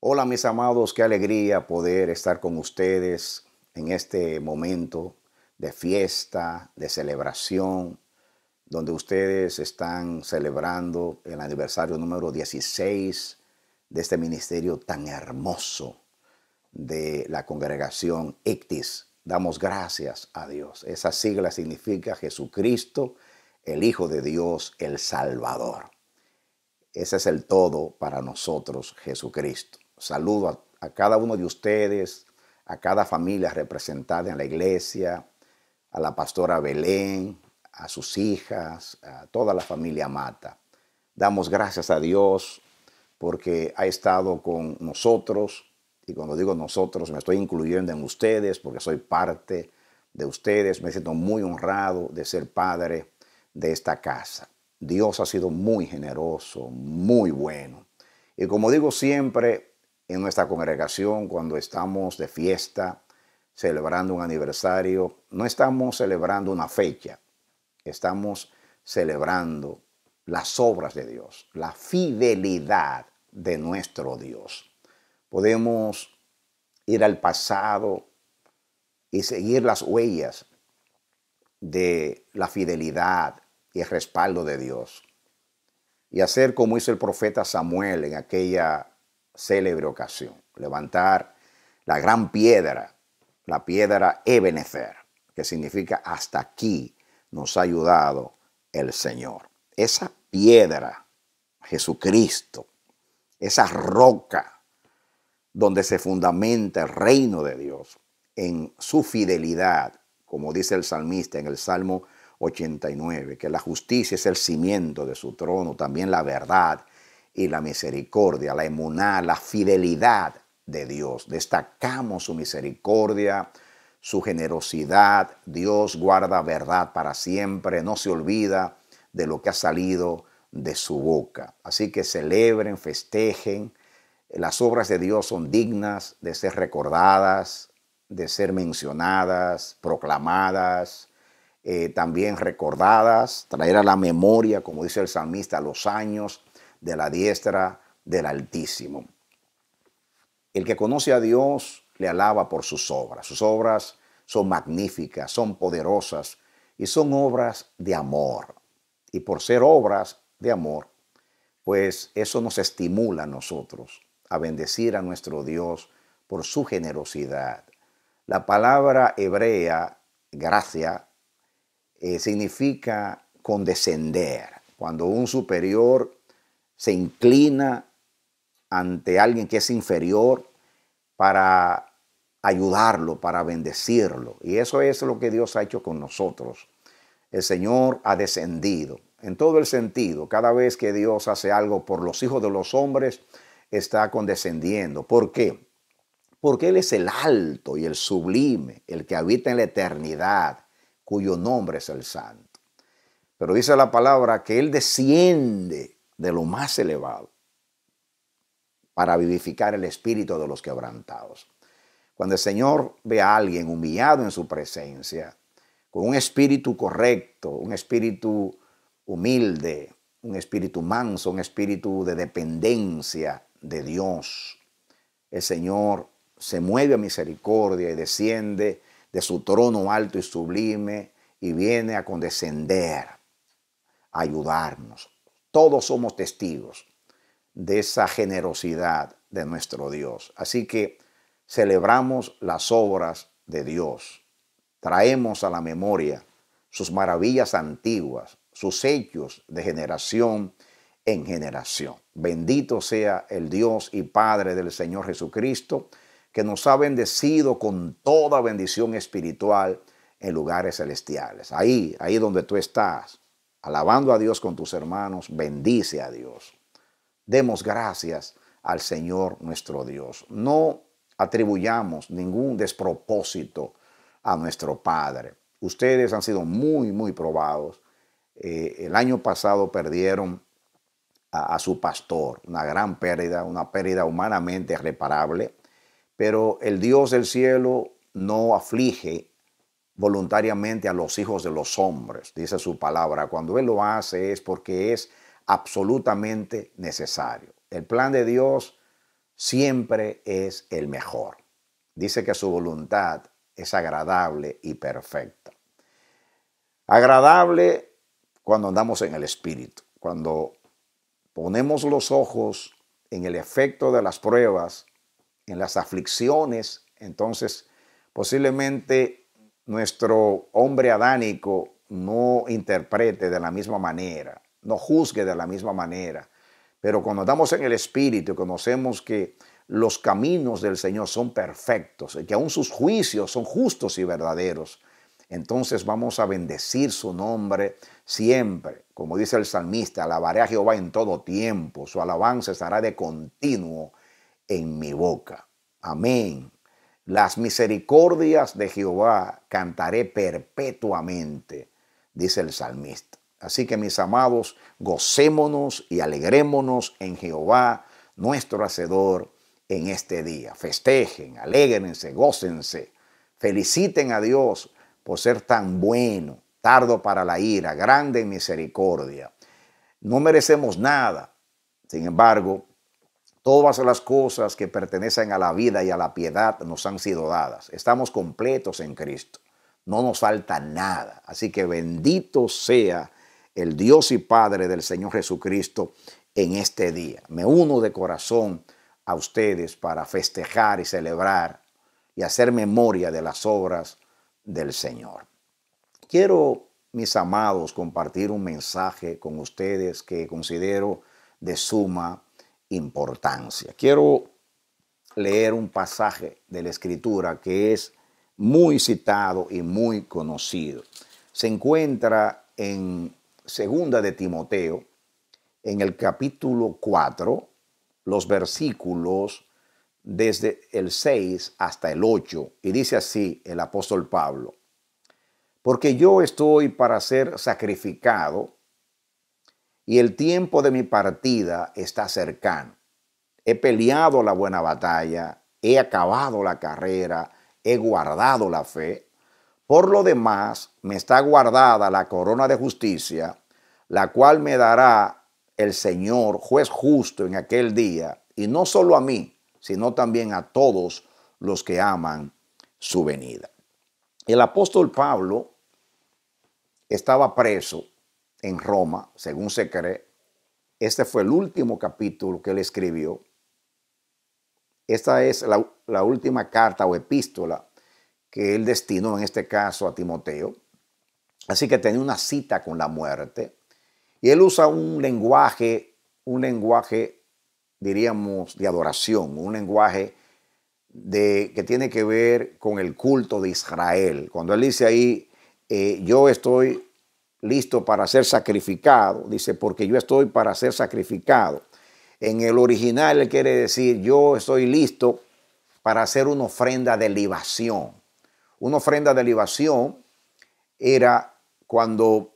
Hola mis amados, qué alegría poder estar con ustedes en este momento de fiesta, de celebración, donde ustedes están celebrando el aniversario número 16 de este ministerio tan hermoso de la congregación ICTIS. Damos gracias a Dios. Esa sigla significa Jesucristo, el Hijo de Dios, el Salvador. Ese es el todo para nosotros, Jesucristo saludo a, cada uno de ustedes, a cada familia representada en la iglesia, a la pastora Belén, a sus hijas, a toda la familia Mata. Damos gracias a Dios porque ha estado con nosotros, y cuando digo nosotros me estoy incluyendo en ustedes porque soy parte de ustedes, me siento muy honrado de ser padre de esta casa. Dios ha sido muy generoso, muy bueno. Y como digo siempre, en nuestra congregación, cuando estamos de fiesta, celebrando un aniversario, no estamos celebrando una fecha, estamos celebrando las obras de Dios, la fidelidad de nuestro Dios. Podemos ir al pasado y seguir las huellas de la fidelidad y el respaldo de Dios. Y hacer como hizo el profeta Samuel en aquella célebre ocasión, levantar la gran piedra, la piedra Ebenezer, que significa hasta aquí nos ha ayudado el Señor. Esa piedra, Jesucristo, esa roca donde se fundamenta el reino de Dios en su fidelidad, como dice el salmista en el Salmo 89, que la justicia es el cimiento de su trono, también la verdad y la misericordia, la emuná, la fidelidad de Dios. Destacamos su misericordia, su generosidad. Dios guarda verdad para siempre, no se olvida de lo que ha salido de su boca. Así que celebren, festejen. Las obras de Dios son dignas de ser recordadas, de ser mencionadas, proclamadas, eh, también recordadas, traer a la memoria, como dice el salmista, los años de la diestra del Altísimo. El que conoce a Dios le alaba por sus obras. Sus obras son magníficas, son poderosas y son obras de amor. Y por ser obras de amor, pues eso nos estimula a nosotros a bendecir a nuestro Dios por su generosidad. La palabra hebrea, gracia, eh, significa condescender. Cuando un superior se inclina ante alguien que es inferior para ayudarlo, para bendecirlo. Y eso es lo que Dios ha hecho con nosotros. El Señor ha descendido en todo el sentido. Cada vez que Dios hace algo por los hijos de los hombres, está condescendiendo. ¿Por qué? Porque Él es el alto y el sublime, el que habita en la eternidad, cuyo nombre es el santo. Pero dice la palabra que Él desciende de lo más elevado para vivificar el espíritu de los quebrantados. Cuando el Señor ve a alguien humillado en su presencia, con un espíritu correcto, un espíritu humilde, un espíritu manso, un espíritu de dependencia de Dios, el Señor se mueve a misericordia y desciende de su trono alto y sublime y viene a condescender, a ayudarnos, todos somos testigos de esa generosidad de nuestro Dios. Así que celebramos las obras de Dios. Traemos a la memoria sus maravillas antiguas, sus hechos de generación en generación. Bendito sea el Dios y Padre del Señor Jesucristo, que nos ha bendecido con toda bendición espiritual en lugares celestiales. Ahí, ahí donde tú estás, alabando a Dios con tus hermanos, bendice a Dios. Demos gracias al Señor nuestro Dios. No atribuyamos ningún despropósito a nuestro Padre. Ustedes han sido muy, muy probados. Eh, el año pasado perdieron a, a, su pastor, una gran pérdida, una pérdida humanamente reparable, pero el Dios del cielo no aflige voluntariamente a los hijos de los hombres, dice su palabra. Cuando Él lo hace es porque es absolutamente necesario. El plan de Dios siempre es el mejor. Dice que su voluntad es agradable y perfecta. Agradable cuando andamos en el Espíritu, cuando ponemos los ojos en el efecto de las pruebas, en las aflicciones, entonces posiblemente nuestro hombre adánico no interprete de la misma manera, no juzgue de la misma manera, pero cuando estamos en el Espíritu y conocemos que los caminos del Señor son perfectos y que aún sus juicios son justos y verdaderos, entonces vamos a bendecir su nombre siempre. Como dice el salmista, alabaré a Jehová en todo tiempo, su alabanza estará de continuo en mi boca. Amén las misericordias de Jehová cantaré perpetuamente, dice el salmista. Así que mis amados, gocémonos y alegrémonos en Jehová, nuestro Hacedor, en este día. Festejen, alegrense, gócense, feliciten a Dios por ser tan bueno, tardo para la ira, grande en misericordia. No merecemos nada. Sin embargo, Todas las cosas que pertenecen a la vida y a la piedad nos han sido dadas. Estamos completos en Cristo. No nos falta nada. Así que bendito sea el Dios y Padre del Señor Jesucristo en este día. Me uno de corazón a ustedes para festejar y celebrar y hacer memoria de las obras del Señor. Quiero, mis amados, compartir un mensaje con ustedes que considero de suma importancia. Quiero leer un pasaje de la escritura que es muy citado y muy conocido. Se encuentra en Segunda de Timoteo, en el capítulo 4, los versículos desde el 6 hasta el 8, y dice así el apóstol Pablo, porque yo estoy para ser sacrificado y el tiempo de mi partida está cercano. He peleado la buena batalla, he acabado la carrera, he guardado la fe. Por lo demás, me está guardada la corona de justicia, la cual me dará el Señor, juez justo, en aquel día, y no solo a mí, sino también a todos los que aman su venida. El apóstol Pablo estaba preso en Roma, según se cree. Este fue el último capítulo que él escribió. Esta es la, última carta o epístola que él destinó, en este caso, a Timoteo. Así que tenía una cita con la muerte. Y él usa un lenguaje, un lenguaje, diríamos, de adoración, un lenguaje de, que tiene que ver con el culto de Israel. Cuando él dice ahí, eh, yo estoy listo para ser sacrificado. Dice, porque yo estoy para ser sacrificado. En el original él quiere decir, yo estoy listo para hacer una ofrenda de libación. Una ofrenda de libación era cuando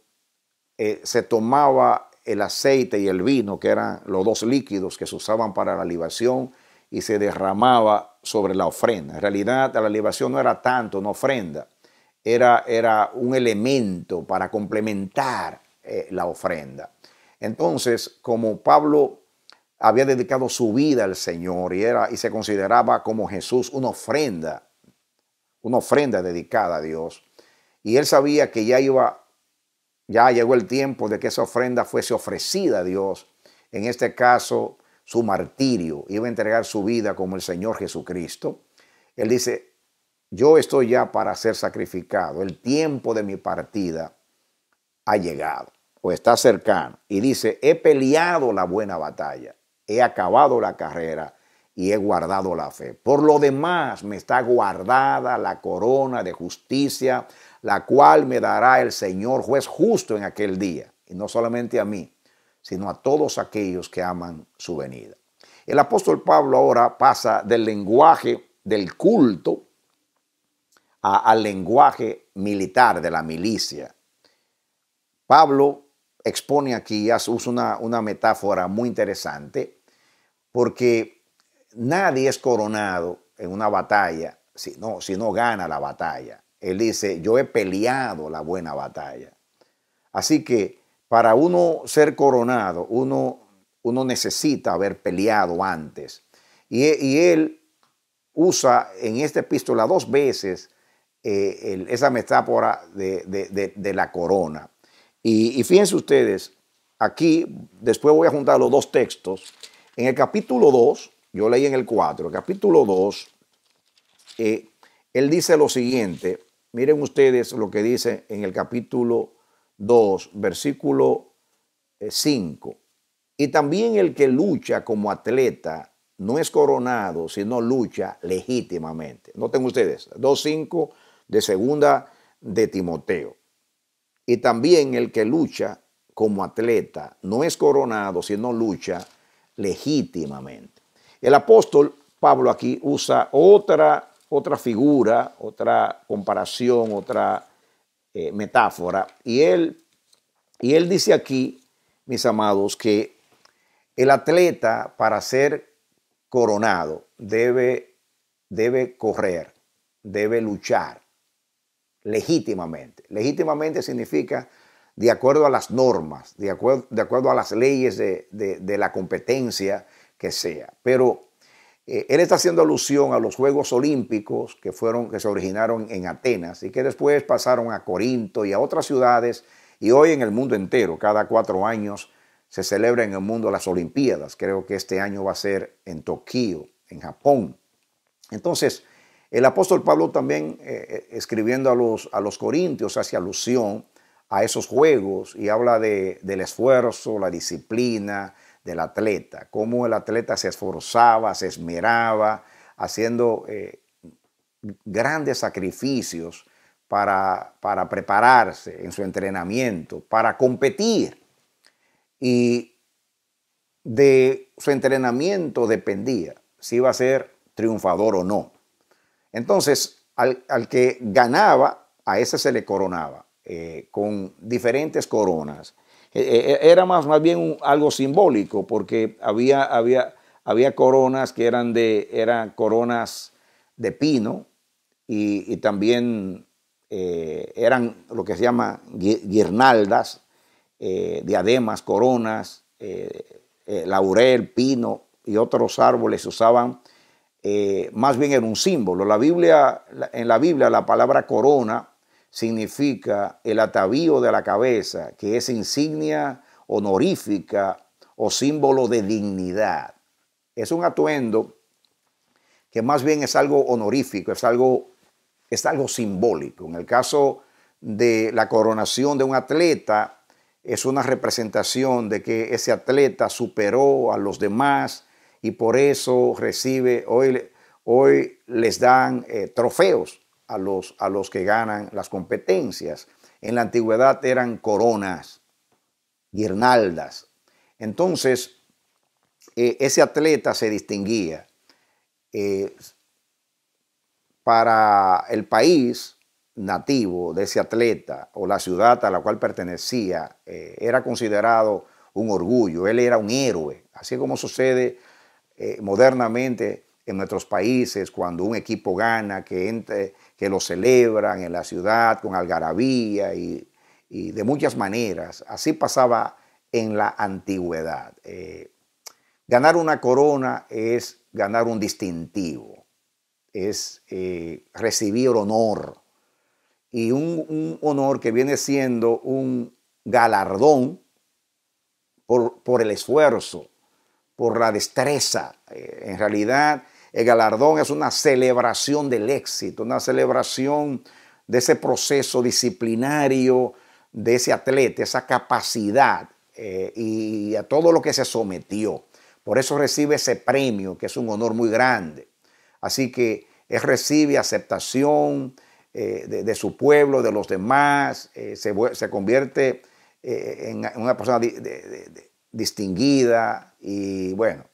eh, se tomaba el aceite y el vino, que eran los dos líquidos que se usaban para la libación, y se derramaba sobre la ofrenda. En realidad la libación no era tanto una ofrenda, era, un elemento para complementar eh, la ofrenda. Entonces, como Pablo había dedicado su vida al Señor y, era, y se consideraba como Jesús una ofrenda, una ofrenda dedicada a Dios, y él sabía que ya iba, ya llegó el tiempo de que esa ofrenda fuese ofrecida a Dios, en este caso su martirio, iba a entregar su vida como el Señor Jesucristo. Él dice, yo estoy ya para ser sacrificado, el tiempo de mi partida ha llegado o está cercano. Y dice, he peleado la buena batalla, he acabado la carrera y he guardado la fe. Por lo demás me está guardada la corona de justicia, la cual me dará el Señor juez justo en aquel día. Y no solamente a mí, sino a todos aquellos que aman su venida. El apóstol Pablo ahora pasa del lenguaje del culto, al lenguaje militar de la milicia. Pablo expone aquí, usa una, una metáfora muy interesante, porque nadie es coronado en una batalla si no, si no gana la batalla. Él dice, yo he peleado la buena batalla. Así que para uno ser coronado, uno, uno necesita haber peleado antes. y él usa en esta epístola dos veces eh, esa metáfora de, la corona. Y, fíjense ustedes, aquí después voy a juntar los dos textos. En el capítulo 2, yo leí en el 4, capítulo 2, eh, él dice lo siguiente, miren ustedes lo que dice en el capítulo 2, versículo 5. Eh, y también el que lucha como atleta no es coronado, sino lucha legítimamente. Noten ustedes, 2.5 de segunda de Timoteo. Y también el que lucha como atleta no es coronado, sino lucha legítimamente. El apóstol Pablo aquí usa otra, otra figura, otra comparación, otra eh, metáfora, y él, y él dice aquí, mis amados, que el atleta para ser coronado debe, debe correr, debe luchar legítimamente. Legítimamente significa de acuerdo a las normas, de acuerdo, a las leyes de, la competencia que sea. Pero eh, él está haciendo alusión a los Juegos Olímpicos que, fueron, que se originaron en Atenas y que después pasaron a Corinto y a otras ciudades y hoy en el mundo entero, cada cuatro años se celebra en el mundo las Olimpiadas. Creo que este año va a ser en Tokio, en Japón. Entonces, el apóstol Pablo también eh, eh, escribiendo a los, a los corintios hace alusión a esos juegos y habla del esfuerzo, la disciplina del atleta, cómo el atleta se esforzaba, se esmeraba, haciendo eh, grandes sacrificios para, para prepararse en su entrenamiento, para competir. Y de su entrenamiento dependía si iba a ser triunfador o no. Entonces, al, que ganaba, a ese se le coronaba eh, con diferentes coronas. Eh, eh, era más, más bien algo simbólico, porque había, había, había coronas que eran, de, eran coronas de pino y, también eran lo que se llama guirnaldas, diademas, coronas, laurel, pino y otros árboles usaban eh, más bien era un símbolo. La Biblia, en la Biblia la palabra corona significa el atavío de la cabeza, que es insignia honorífica o símbolo de dignidad. Es un atuendo que más bien es algo honorífico, es algo, es algo simbólico. En el caso de la coronación de un atleta, es una representación de que ese atleta superó a los demás, y por eso recibe, hoy, hoy les dan eh, trofeos a los, a los que ganan las competencias. En la antigüedad eran coronas, guirnaldas. Entonces, eh, ese atleta se distinguía. Eh, para el país nativo de ese atleta o la ciudad a la cual pertenecía, era considerado un orgullo, él era un héroe, así como sucede eh, modernamente en nuestros países, cuando un equipo gana, que, que lo celebran en la ciudad con algarabía y, de muchas maneras. Así pasaba en la antigüedad. Eh, ganar una corona es ganar un distintivo, es eh, recibir honor. Y un, honor que viene siendo un galardón por el esfuerzo por la destreza. Eh, en realidad, el galardón es una celebración del éxito, una celebración de ese proceso disciplinario de ese atleta, esa capacidad eh, y a todo lo que se sometió. Por eso recibe ese premio, que es un honor muy grande. Así que él recibe aceptación eh, de, su pueblo, de los demás, se, convierte en una persona de, distinguida y bueno,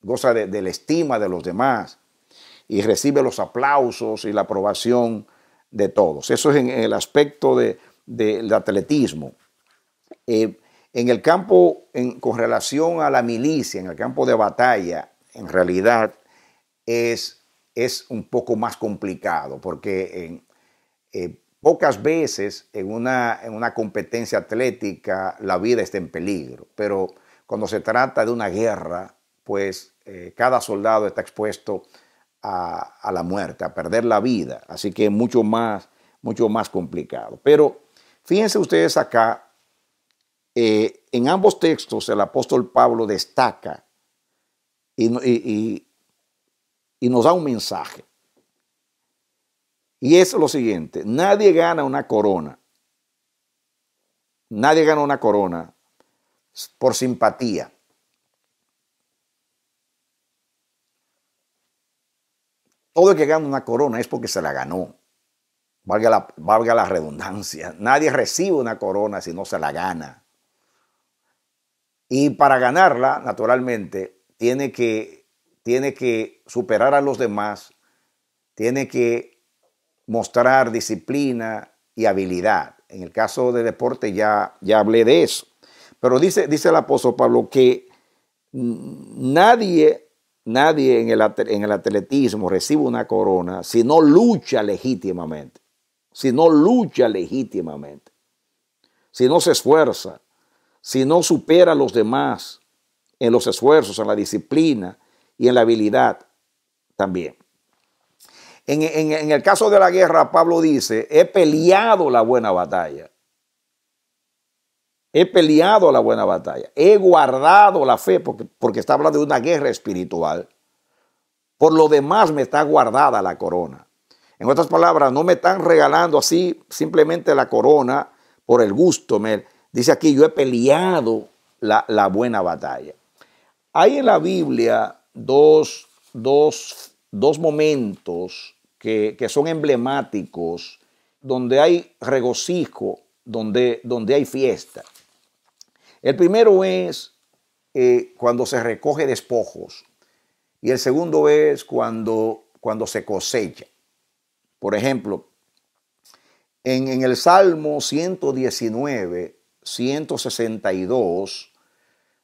goza de, la estima de los demás y recibe los aplausos y la aprobación de todos. Eso es en el aspecto del atletismo. Eh, en el campo, en, con relación a la milicia, en el campo de batalla, en realidad es, es un poco más complicado, porque eh, pocas veces en una, en una competencia atlética la vida está en peligro, pero cuando se trata de una guerra, pues eh, cada soldado está expuesto a, la muerte, a perder la vida, así que mucho más, mucho más complicado. Pero fíjense ustedes acá, eh, en ambos textos el apóstol Pablo destaca y nos da un mensaje. Y es lo siguiente, nadie gana una corona. Nadie gana una corona por simpatía. Todo el que gana una corona es porque se la ganó. Valga la, valga la redundancia. Nadie recibe una corona si no se la gana. Y para ganarla, naturalmente, tiene que, tiene que superar a los demás, tiene que mostrar disciplina y habilidad. En el caso de deporte ya, ya hablé de eso. Pero dice, dice el apóstol Pablo que nadie, nadie en el, en el atletismo recibe una corona si no lucha legítimamente, si no lucha legítimamente, si no se esfuerza, si no supera a los demás en los esfuerzos, en la disciplina y en la habilidad también. en, el caso de la guerra, Pablo dice, he peleado la buena batalla, he peleado la buena batalla, he guardado la fe, porque, porque está hablando de una guerra espiritual. Por lo demás me está guardada la corona. En otras palabras, no me están regalando así simplemente la corona por el gusto. dice aquí, yo he peleado la, la buena batalla. Hay en la Biblia dos, momentos que, son emblemáticos, donde hay regocijo, donde, donde hay fiesta. El primero es eh, cuando se recoge despojos y el segundo es cuando, cuando se cosecha. Por ejemplo, en, en, el Salmo 119, 162,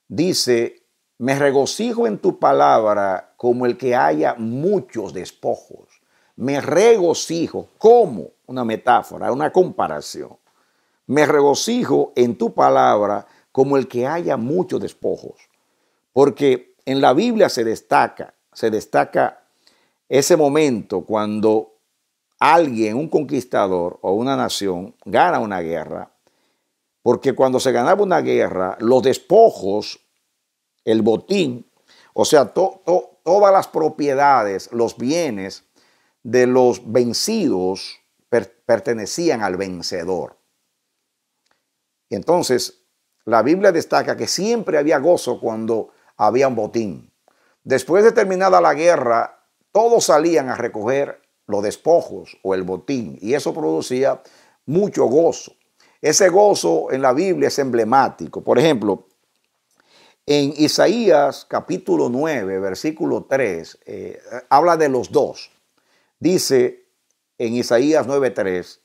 dice, me regocijo en tu palabra como el que haya muchos despojos. Me regocijo, como una metáfora, una comparación. Me regocijo en tu palabra como el que haya muchos despojos. Porque en la Biblia se destaca, se destaca ese momento cuando alguien, un conquistador o una nación, gana una guerra, porque cuando se ganaba una guerra, los despojos, el botín, o sea, todas las propiedades, los bienes de los vencidos pertenecían al vencedor. Entonces, la Biblia destaca que siempre había gozo cuando había un botín. Después de terminada la guerra, todos salían a recoger los despojos o el botín y eso producía mucho gozo. Ese gozo en la Biblia es emblemático. Por ejemplo, en Isaías capítulo 9, versículo 3, eh, habla de los dos. Dice en Isaías 9:3,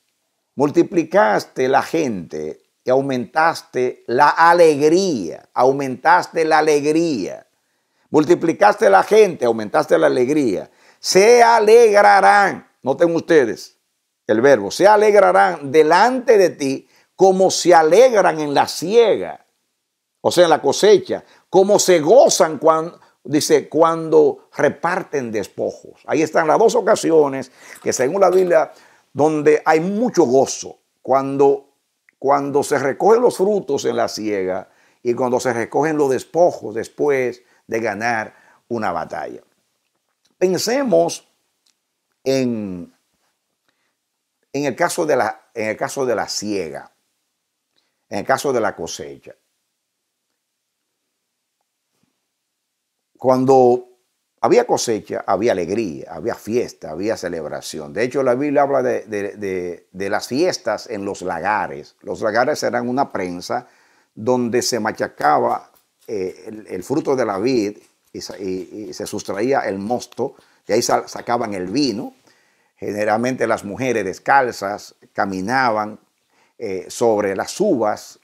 multiplicaste la gente aumentaste la alegría, aumentaste la alegría. Multiplicaste la gente, aumentaste la alegría. Se alegrarán, noten ustedes el verbo, se alegrarán delante de ti como se alegran en la siega, o sea, en la cosecha, como se gozan cuando, dice, cuando reparten despojos. Ahí están las dos ocasiones que según la Biblia, donde hay mucho gozo, cuando cuando se recogen los frutos en la siega y cuando se recogen los despojos después de ganar una batalla. Pensemos en, en, el, caso de la, en el caso de la siega, en el caso de la cosecha. Cuando había cosecha, había alegría, había fiesta, había celebración. De hecho, la Biblia habla de, las fiestas en los lagares. Los lagares eran una prensa donde se machacaba eh, el, fruto de la vid y, se sustraía el mosto, y ahí sacaban el vino. Generalmente las mujeres descalzas caminaban eh, sobre las uvas.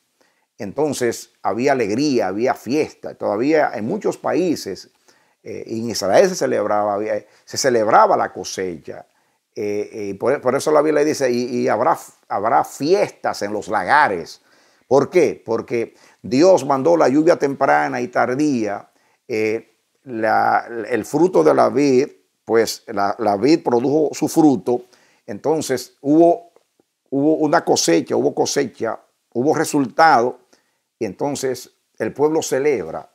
Entonces había alegría, había fiesta. Todavía en muchos países eh, en Israel se celebraba, eh, se celebraba la cosecha. Eh, y por, eso la Biblia dice, y, habrá, habrá fiestas en los lagares. ¿Por qué? Porque Dios mandó la lluvia temprana y tardía, el fruto de la vid, pues la, la, vid produjo su fruto, entonces hubo, hubo una cosecha, hubo cosecha, hubo resultado, y entonces el pueblo celebra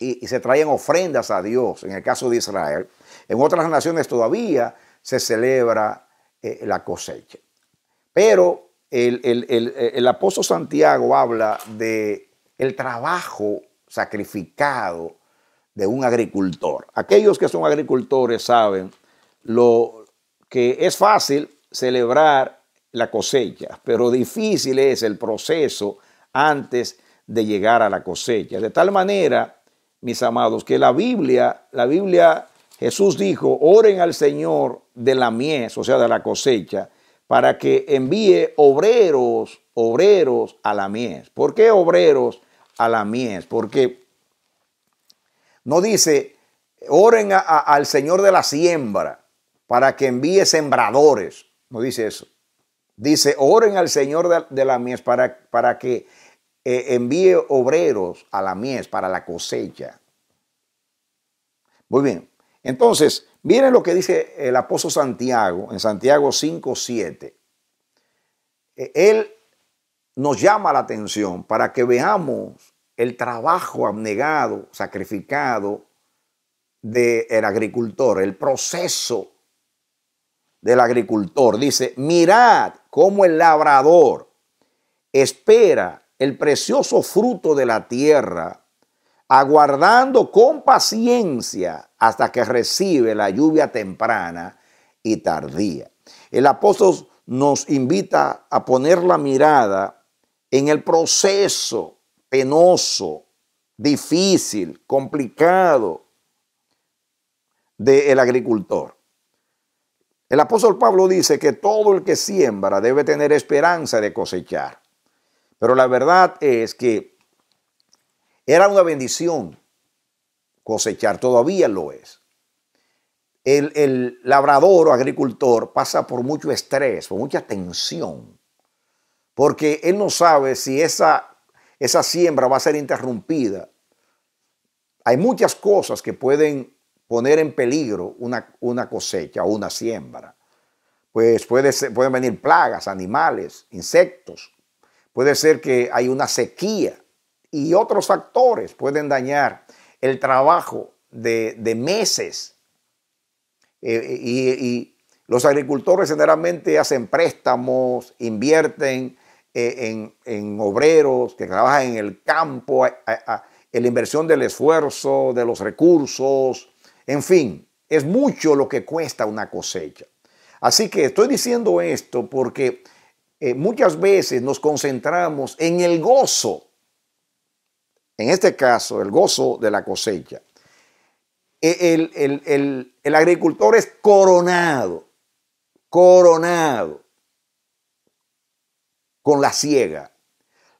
y, se traían ofrendas a Dios, en el caso de Israel. En otras naciones todavía se celebra eh, la cosecha. Pero el, el, apóstol Santiago habla de el trabajo sacrificado de un agricultor. Aquellos que son agricultores saben lo que es fácil celebrar la cosecha, pero difícil es el proceso antes de llegar a la cosecha. De tal manera mis amados, que la Biblia, la Biblia, Jesús dijo, oren al Señor de la mies, o sea, de la cosecha, para que envíe obreros, obreros a la mies. ¿Por qué obreros a la mies? Porque no dice, oren al Señor de la siembra para que envíe sembradores. No dice eso. Dice, oren al Señor de, de la mies para, para que eh, envíe obreros a la mies para la cosecha. Muy bien, entonces, miren lo que dice el apóstol Santiago en Santiago 5.7. E, él nos llama la atención para que veamos el trabajo abnegado, sacrificado del el agricultor, el proceso del agricultor. Dice, mirad cómo el labrador espera el precioso fruto de la tierra, aguardando con paciencia hasta que recibe la lluvia temprana y tardía. El apóstol nos invita a poner la mirada en el proceso penoso, difícil, complicado del agricultor. El apóstol Pablo dice que todo el que siembra debe tener esperanza de cosechar. Pero la verdad es que era una bendición cosechar, todavía lo es. El, labrador o agricultor pasa por mucho estrés, por mucha tensión, porque él no sabe si esa, esa siembra va a ser interrumpida. Hay muchas cosas que pueden poner en peligro una, una cosecha o una siembra. Pues pueden venir plagas, animales, insectos, Puede ser que hay una sequía y otros factores pueden dañar el trabajo de, meses. Eh, y, los agricultores generalmente hacen préstamos, invierten eh, en, obreros que trabajan en el campo, en la inversión del esfuerzo, de los recursos, en fin, es mucho lo que cuesta una cosecha. Así que estoy diciendo esto porque eh, muchas veces nos concentramos en el gozo, en este caso, el gozo de la cosecha. E, el, el, el, agricultor es coronado, coronado con la ciega.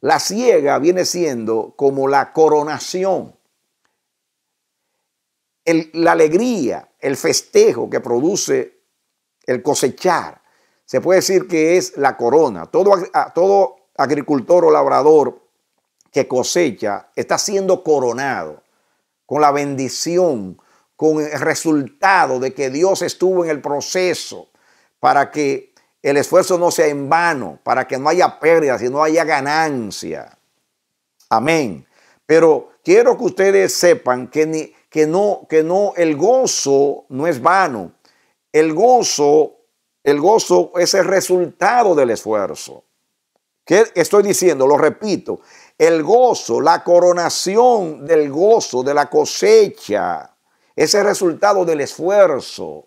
La ciega viene siendo como la coronación, la alegría, el festejo que produce el cosechar se puede decir que es la corona. Todo, ah, todo agricultor o labrador que cosecha está siendo coronado con la bendición, con el resultado de que Dios estuvo en el proceso para que el esfuerzo no sea en vano, para que no haya pérdida, sino haya ganancia. Amén. Pero quiero que ustedes sepan que, que, no, que no, el gozo no es vano. El gozo el gozo es el resultado del esfuerzo. ¿Qué estoy diciendo? Lo repito. El gozo, la coronación del gozo, de la cosecha, es el resultado del esfuerzo.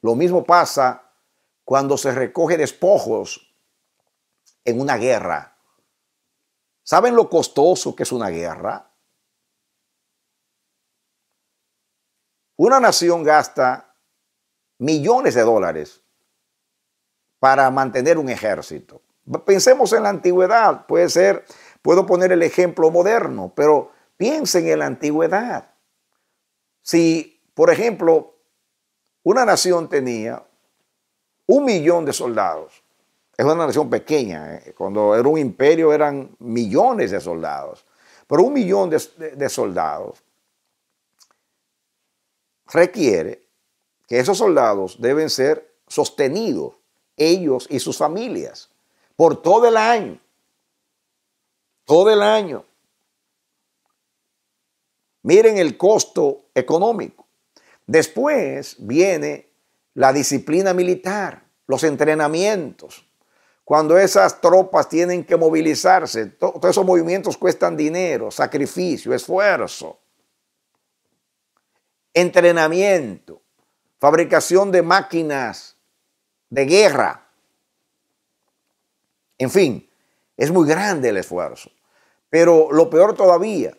Lo mismo pasa cuando se recogen despojos en una guerra. ¿Saben lo costoso que es una guerra? Una nación gasta millones de dólares para mantener un ejército. Pensemos en la antigüedad, puede ser, puedo poner el ejemplo moderno, pero piensen en la antigüedad. Si, por ejemplo, una nación tenía un millón de soldados, es una nación pequeña, eh, cuando era un imperio eran millones de soldados, pero un millón de soldados requiere que esos soldados deben ser sostenidos, ellos y sus familias, por todo el año. Todo el año. Miren el costo económico. Después viene la disciplina militar, los entrenamientos. Cuando esas tropas tienen que movilizarse, todos esos movimientos cuestan dinero, sacrificio, esfuerzo, entrenamiento fabricación de máquinas de guerra. En fin, es muy grande el esfuerzo. Pero lo peor todavía,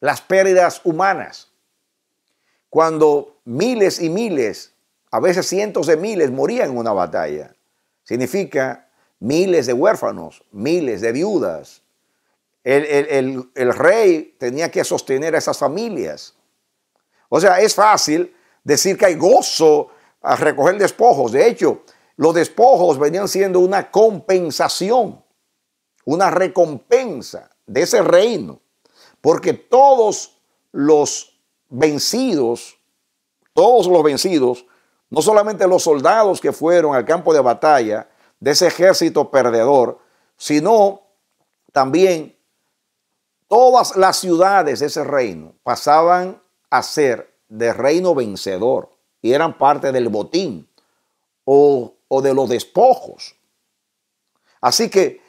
las pérdidas humanas. Cuando miles y miles, a veces cientos de miles, morían en una batalla, significa miles de huérfanos, miles de viudas. El, rey tenía que sostener a esas familias. O sea, es fácil decir que hay gozo a recoger despojos. De hecho, los despojos venían siendo una compensación, una recompensa de ese reino, porque todos los vencidos, todos los vencidos, no solamente los soldados que fueron al campo de batalla de ese ejército perdedor, sino también todas las ciudades de ese reino pasaban a ser de reino vencedor y eran parte del botín o, de los despojos. Así que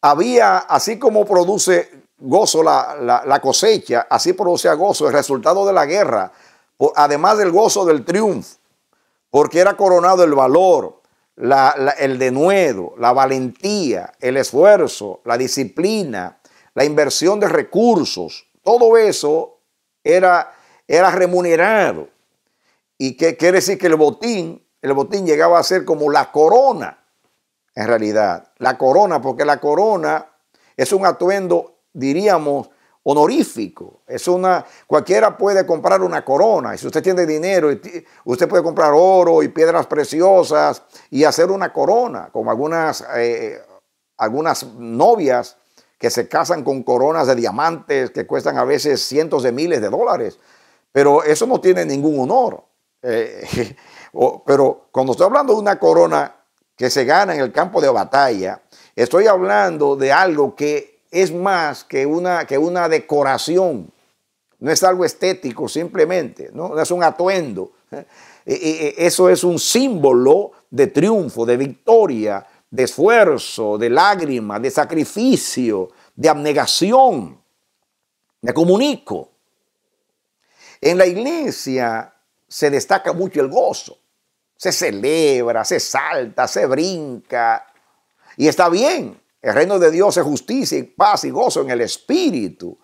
había, así como produce gozo la, cosecha, así produce gozo el resultado de la guerra, además del gozo del triunfo, porque era coronado el valor, el denuedo, la valentía, el esfuerzo, la disciplina, la inversión de recursos, todo eso era era remunerado. Y qué quiere decir que el botín, el botín llegaba a ser como la corona, en realidad. La corona, porque la corona es un atuendo, diríamos, honorífico. Es una, cualquiera puede comprar una corona. Y si usted tiene dinero, usted puede comprar oro y piedras preciosas y hacer una corona, como algunas, eh, algunas novias que se casan con coronas de diamantes que cuestan a veces cientos de miles de dólares. Pero eso no tiene ningún honor. Eh, pero cuando estoy hablando de una corona que se gana en el campo de batalla, estoy hablando de algo que es más que una, que una decoración. No es algo estético simplemente, no, es un atuendo. E, e, e, eso es un símbolo de triunfo, de victoria, de esfuerzo, de lágrima de sacrificio, de abnegación. Me comunico. En la iglesia se destaca mucho el gozo. Se celebra, se salta, se brinca. Y está bien, el reino de Dios es justicia y paz y gozo en el espíritu.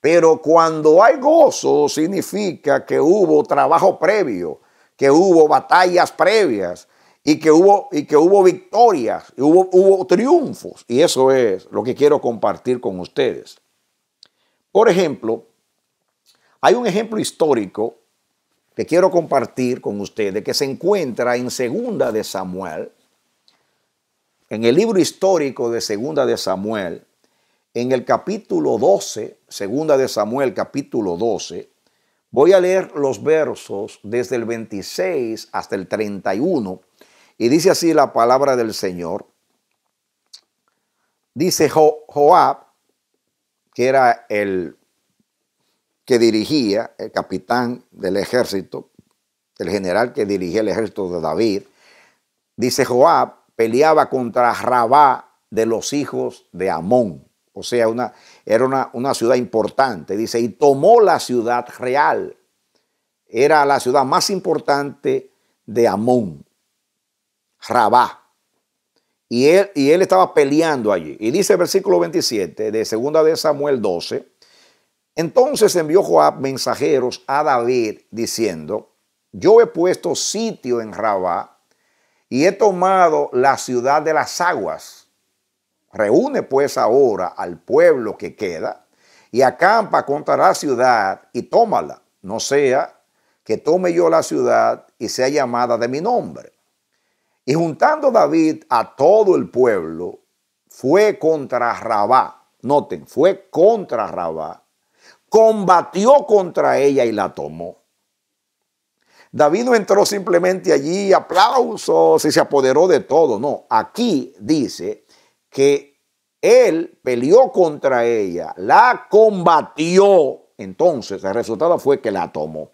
Pero cuando hay gozo significa que hubo trabajo previo, que hubo batallas previas y que hubo, y que hubo victorias, y hubo triunfos. Y eso es lo que quiero compartir con ustedes. Por ejemplo, hay un ejemplo histórico que quiero compartir con ustedes que se encuentra en Segunda de Samuel, en el libro histórico de Segunda de Samuel, en el capítulo 12, Segunda de Samuel capítulo 12, voy a leer los versos desde el 26 hasta el 31 y dice así la palabra del Señor. Dice Joab, que era el que dirigía el capitán del ejército, el general que dirigía el ejército de David, dice Joab, peleaba contra Rabá de los hijos de Amón. O sea, una, era una, una ciudad importante. Dice, y tomó la ciudad real. Era la ciudad más importante de Amón, Rabá. Y él, y él estaba peleando allí. Y dice el versículo 27 de segunda de Samuel 12, entonces envió Joab mensajeros a David diciendo, yo he puesto sitio en Rabá y he tomado la ciudad de las aguas. Reúne pues ahora al pueblo que queda y acampa contra la ciudad y tómala, no sea que tome yo la ciudad y sea llamada de mi nombre. Y juntando David a todo el pueblo, fue contra Rabá. Noten, fue contra Rabá combatió contra ella y la tomó. David no entró simplemente allí, aplausos, y se apoderó de todo. No, aquí dice que él peleó contra ella, la combatió. Entonces, el resultado fue que la tomó.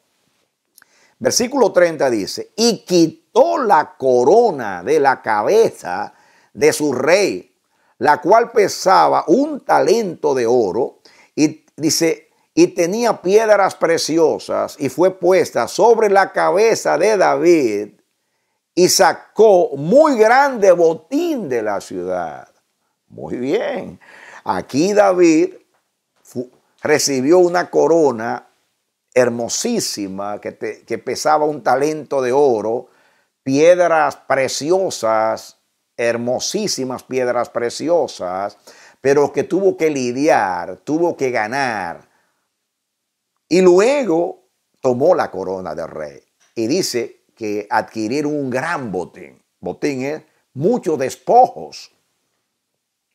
Versículo 30 dice, y quitó la corona de la cabeza de su rey, la cual pesaba un talento de oro, y dice, y tenía piedras preciosas y fue puesta sobre la cabeza de David y sacó muy grande botín de la ciudad. Muy bien. Aquí David recibió una corona hermosísima que pesaba un talento de oro, piedras preciosas, hermosísimas piedras preciosas, pero que tuvo que lidiar, tuvo que ganar y luego tomó la corona del rey. Y dice que adquirieron un gran botín. Botín es muchos despojos.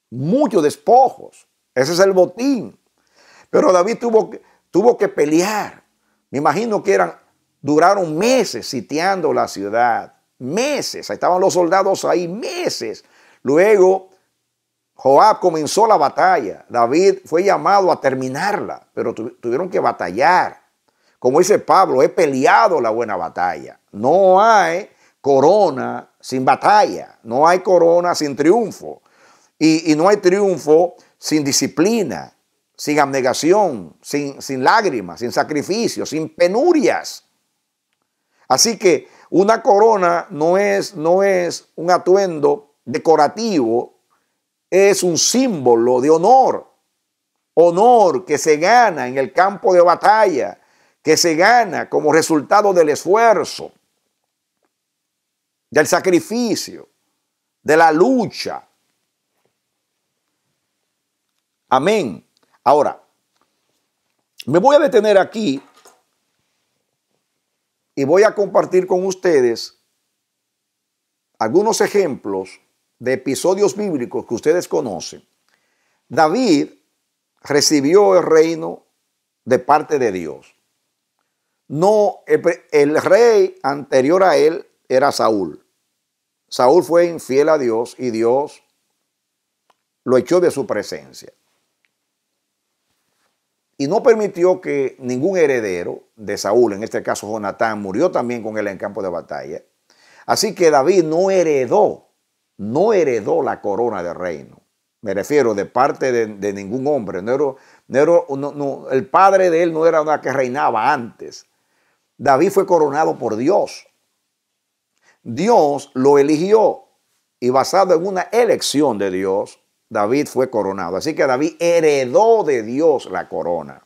Muchos despojos. Ese es el botín. Pero David tuvo, tuvo que pelear. Me imagino que duraron meses sitiando la ciudad. Meses. Ahí estaban los soldados ahí, meses. Luego Joab comenzó la batalla, David fue llamado a terminarla, pero tuvieron que batallar. Como dice Pablo, he peleado la buena batalla. No hay corona sin batalla, no hay corona sin triunfo. Y, no hay triunfo sin disciplina, sin abnegación, sin, lágrimas, sin sacrificios, sin penurias. Así que una corona no es, no es un atuendo decorativo es un símbolo de honor, honor que se gana en el campo de batalla, que se gana como resultado del esfuerzo, del sacrificio, de la lucha. Amén. Ahora, me voy a detener aquí y voy a compartir con ustedes algunos ejemplos de episodios bíblicos que ustedes conocen, David recibió el reino de parte de Dios. No, el, rey anterior a él era Saúl. Saúl fue infiel a Dios y Dios lo echó de su presencia. Y no permitió que ningún heredero de Saúl, en este caso Jonatán, murió también con él en campo de batalla. Así que David no heredó no heredó la corona del reino. Me refiero de parte de, ningún hombre. No era, el padre de él no era una que reinaba antes. David fue coronado por Dios. Dios lo eligió y basado en una elección de Dios, David fue coronado. Así que David heredó de Dios la corona.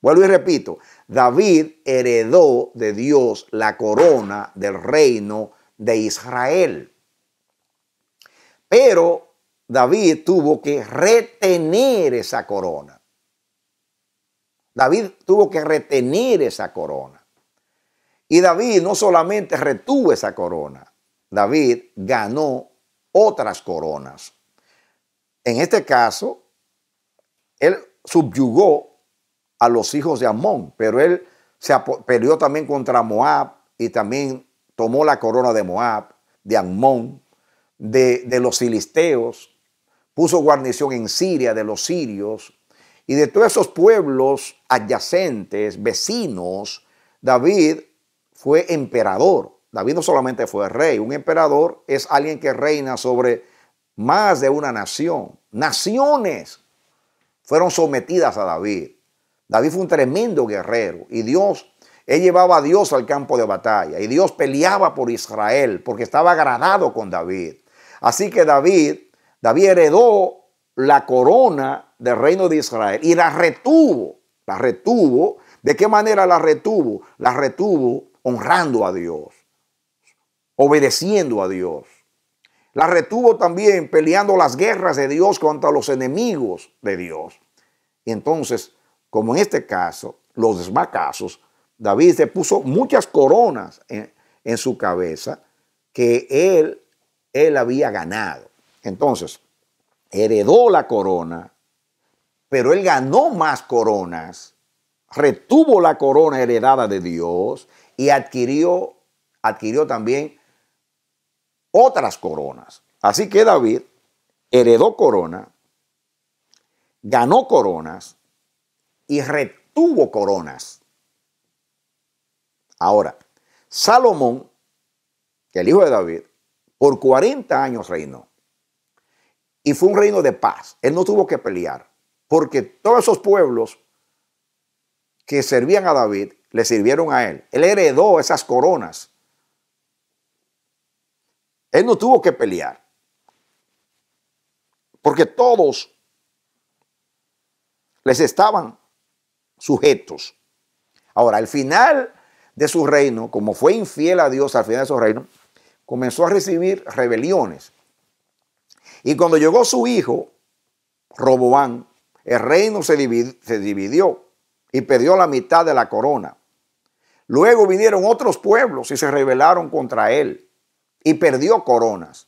Vuelvo y repito, David heredó de Dios la corona del reino de Israel. Pero David tuvo que retener esa corona. David tuvo que retener esa corona. Y David no solamente retuvo esa corona, David ganó otras coronas. En este caso, él subyugó a los hijos de Amón, pero él se peleó también contra Moab y también tomó la corona de Moab, de Amón, de, los filisteos, puso guarnición en Siria de los sirios y de todos esos pueblos adyacentes, vecinos, David fue emperador. David no solamente fue rey, un emperador es alguien que reina sobre más de una nación. Naciones fueron sometidas a David. David fue un tremendo guerrero y Dios, él llevaba a Dios al campo de batalla y Dios peleaba por Israel porque estaba agradado con David. Así que David, David heredó la corona del reino de Israel y la retuvo, la retuvo. ¿De qué manera la retuvo? La retuvo honrando a Dios, obedeciendo a Dios. La retuvo también peleando las guerras de Dios contra los enemigos de Dios. Y entonces, como en este caso, los desmacazos, David se puso muchas coronas en su cabeza que él él había ganado. Entonces, heredó la corona, pero él ganó más coronas, retuvo la corona heredada de Dios y adquirió, adquirió también otras coronas. Así que David heredó corona, ganó coronas y retuvo coronas. Ahora, Salomón, el hijo de David, por 40 años reinó. Y fue un reino de paz. Él no tuvo que pelear. Porque todos esos pueblos que servían a David le sirvieron a él. Él heredó esas coronas. Él no tuvo que pelear. Porque todos les estaban sujetos. Ahora, al final de su reino, como fue infiel a Dios al final de su reino, comenzó a recibir rebeliones. Y cuando llegó su hijo, Roboán, el reino se dividió, y perdió la mitad de la corona. Luego vinieron otros pueblos y se rebelaron contra él y perdió coronas.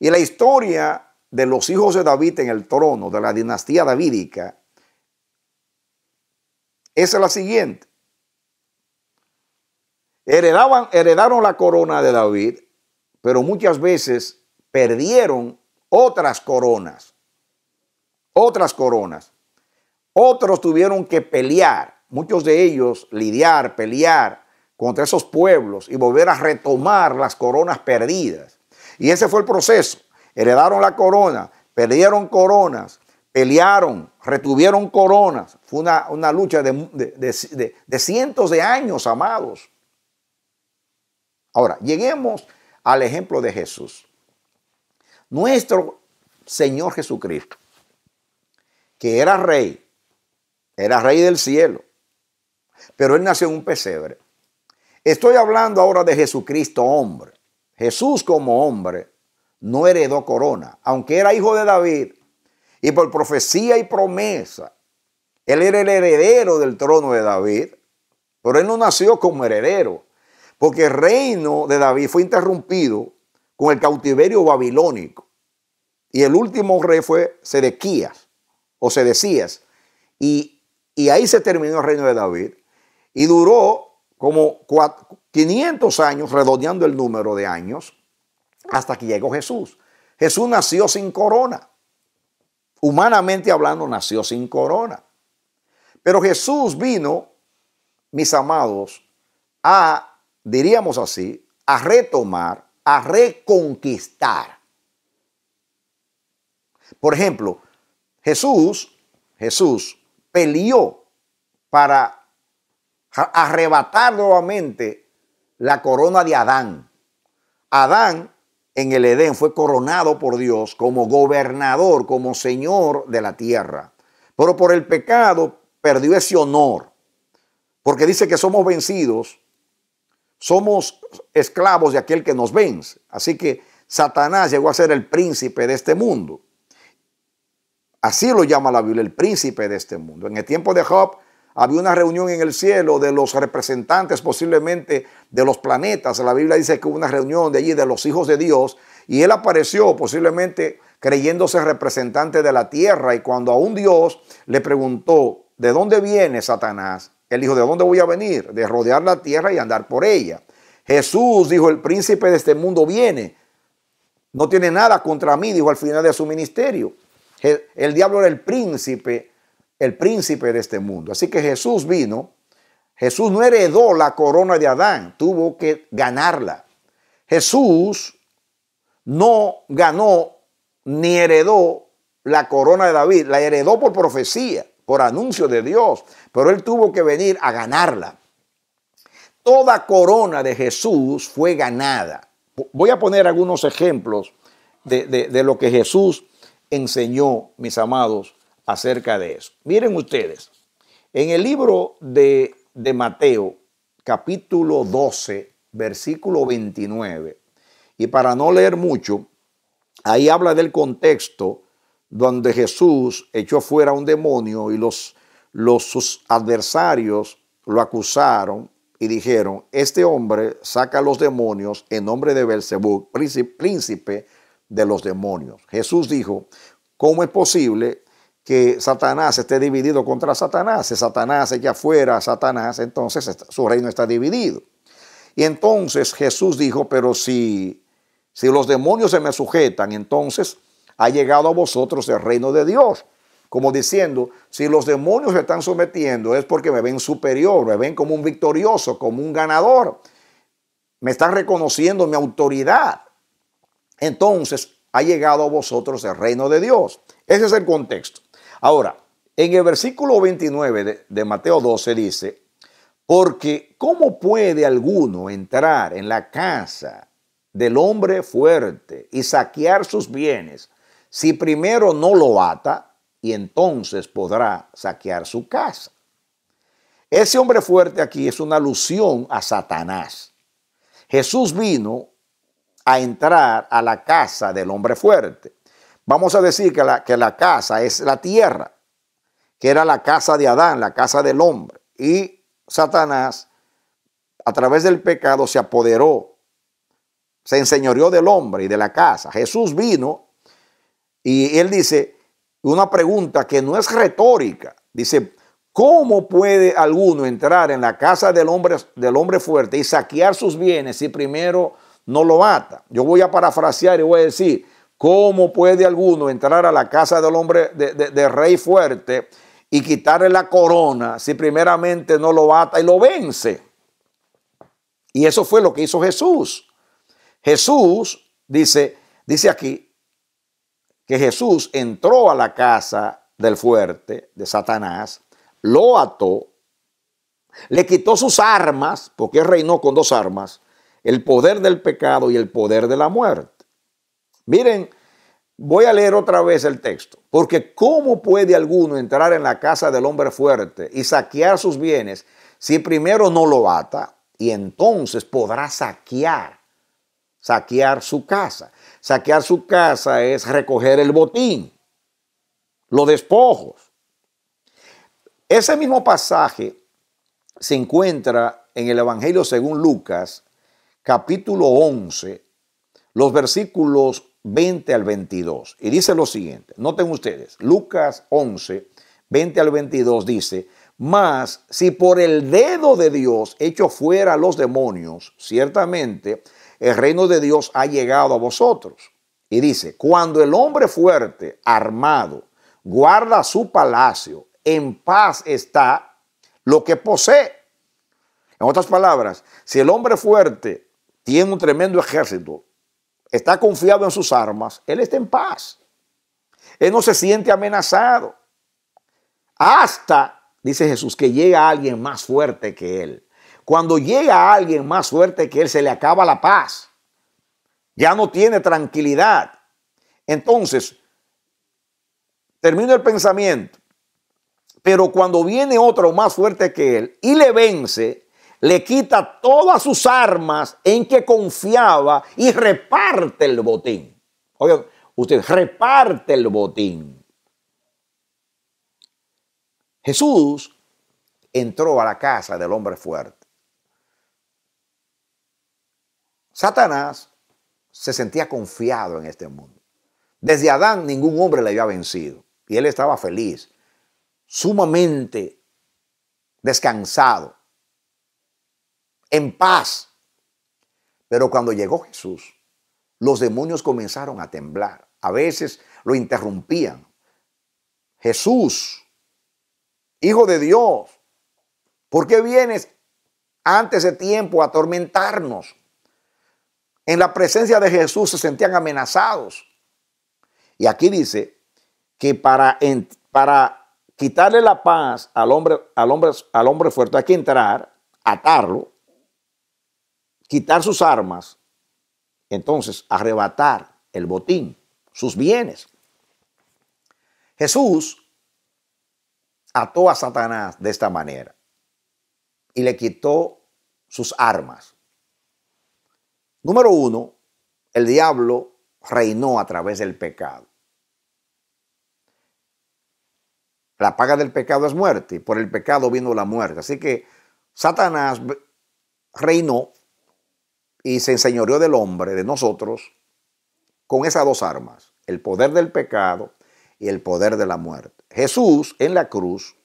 Y la historia de los hijos de David en el trono de la dinastía davídica es la siguiente. Heredaban, heredaron la corona de David pero muchas veces perdieron otras coronas, otras coronas. Otros tuvieron que pelear, muchos de ellos lidiar, pelear contra esos pueblos y volver a retomar las coronas perdidas. Y ese fue el proceso. Heredaron la corona, perdieron coronas, pelearon, retuvieron coronas. Fue una, lucha de, de cientos de años, amados. Ahora, lleguemos al ejemplo de Jesús. Nuestro Señor Jesucristo, que era rey, era rey del cielo, pero él nació en un pesebre. Estoy hablando ahora de Jesucristo hombre. Jesús como hombre no heredó corona, aunque era hijo de David y por profecía y promesa, él era el heredero del trono de David, pero él no nació como heredero, porque el reino de David fue interrumpido con el cautiverio babilónico. Y el último rey fue Sedequías o Sedecías. Y, y ahí se terminó el reino de David. Y duró como 500 años, redondeando el número de años, hasta que llegó Jesús. Jesús nació sin corona. Humanamente hablando, nació sin corona. Pero Jesús vino, mis amados, a diríamos así, a retomar, a reconquistar. Por ejemplo, Jesús, Jesús peleó para arrebatar nuevamente la corona de Adán. Adán en el Edén fue coronado por Dios como gobernador, como señor de la tierra. Pero por el pecado perdió ese honor, porque dice que somos vencidos somos esclavos de aquel que nos vence. Así que Satanás llegó a ser el príncipe de este mundo. Así lo llama la Biblia, el príncipe de este mundo. En el tiempo de Job había una reunión en el cielo de los representantes posiblemente de los planetas. La Biblia dice que hubo una reunión de allí de los hijos de Dios y él apareció posiblemente creyéndose representante de la tierra y cuando a un Dios le preguntó, ¿de dónde viene Satanás? Él dijo, ¿de dónde voy a venir? De rodear la tierra y andar por ella. Jesús dijo, el príncipe de este mundo viene. No tiene nada contra mí, dijo al final de su ministerio. El, el diablo era el príncipe, el príncipe de este mundo. Así que Jesús vino. Jesús no heredó la corona de Adán, tuvo que ganarla. Jesús no ganó ni heredó la corona de David, la heredó por profecía, por anuncio de Dios pero él tuvo que venir a ganarla. Toda corona de Jesús fue ganada. Voy a poner algunos ejemplos de, lo que Jesús enseñó, mis amados, acerca de eso. Miren ustedes, en el libro de, de Mateo, capítulo 12, versículo 29, y para no leer mucho, ahí habla del contexto donde Jesús echó fuera a un demonio y los los sus adversarios lo acusaron y dijeron, este hombre saca a los demonios en nombre de Belcebú príncipe de los demonios. Jesús dijo, ¿cómo es posible que Satanás esté dividido contra Satanás? Si Satanás es ya fuera Satanás, entonces su reino está dividido. Y entonces Jesús dijo, pero si, si los demonios se me sujetan, entonces ha llegado a vosotros el reino de Dios como diciendo, si los demonios se están sometiendo es porque me ven superior, me ven como un victorioso, como un ganador. Me están reconociendo mi autoridad. Entonces ha llegado a vosotros el reino de Dios. Ese es el contexto. Ahora, en el versículo 29 de, Mateo 12 dice, porque ¿cómo puede alguno entrar en la casa del hombre fuerte y saquear sus bienes si primero no lo ata y entonces podrá saquear su casa. Ese hombre fuerte aquí es una alusión a Satanás. Jesús vino a entrar a la casa del hombre fuerte. Vamos a decir que la, que la casa es la tierra, que era la casa de Adán, la casa del hombre. Y Satanás, a través del pecado, se apoderó, se enseñoreó del hombre y de la casa. Jesús vino y él dice, una pregunta que no es retórica. Dice, ¿cómo puede alguno entrar en la casa del hombre, del hombre fuerte y saquear sus bienes si primero no lo mata Yo voy a parafrasear y voy a decir, ¿cómo puede alguno entrar a la casa del hombre, del de, rey fuerte y quitarle la corona si primeramente no lo mata y lo vence? Y eso fue lo que hizo Jesús. Jesús dice, dice aquí, que Jesús entró a la casa del fuerte, de Satanás, lo ató, le quitó sus armas, porque reinó con dos armas, el poder del pecado y el poder de la muerte. Miren, voy a leer otra vez el texto, porque ¿cómo puede alguno entrar en la casa del hombre fuerte y saquear sus bienes si primero no lo ata y entonces podrá saquear, saquear su casa? Saquear su casa es recoger el botín, los despojos. Ese mismo pasaje se encuentra en el Evangelio según Lucas, capítulo 11, los versículos 20 al 22. Y dice lo siguiente, noten ustedes, Lucas 11, 20 al 22 dice, mas si por el dedo de Dios hecho fuera a los demonios, ciertamente el reino de Dios ha llegado a vosotros. Y dice, cuando el hombre fuerte, armado, guarda su palacio, en paz está lo que posee. En otras palabras, si el hombre fuerte tiene un tremendo ejército, está confiado en sus armas, él está en paz. Él no se siente amenazado. Hasta, dice Jesús, que llega alguien más fuerte que él. Cuando llega alguien más fuerte que él, se le acaba la paz. Ya no tiene tranquilidad. Entonces, termina el pensamiento. Pero cuando viene otro más fuerte que él y le vence, le quita todas sus armas en que confiaba y reparte el botín. Oigan, usted reparte el botín. Jesús entró a la casa del hombre fuerte. Satanás se sentía confiado en este mundo. Desde Adán ningún hombre le había vencido y él estaba feliz, sumamente descansado, en paz. Pero cuando llegó Jesús, los demonios comenzaron a temblar. A veces lo interrumpían. Jesús, Hijo de Dios, ¿por qué vienes antes de tiempo a atormentarnos? en la presencia de Jesús se sentían amenazados. Y aquí dice que para, para quitarle la paz al hombre, al, hombre, al hombre fuerte hay que entrar, atarlo, quitar sus armas, entonces arrebatar el botín, sus bienes. Jesús ató a Satanás de esta manera y le quitó sus armas. Número uno, el diablo reinó a través del pecado. La paga del pecado es muerte, y por el pecado vino la muerte. Así que Satanás reinó y se enseñoreó del hombre, de nosotros, con esas dos armas, el poder del pecado y el poder de la muerte. Jesús en la cruz,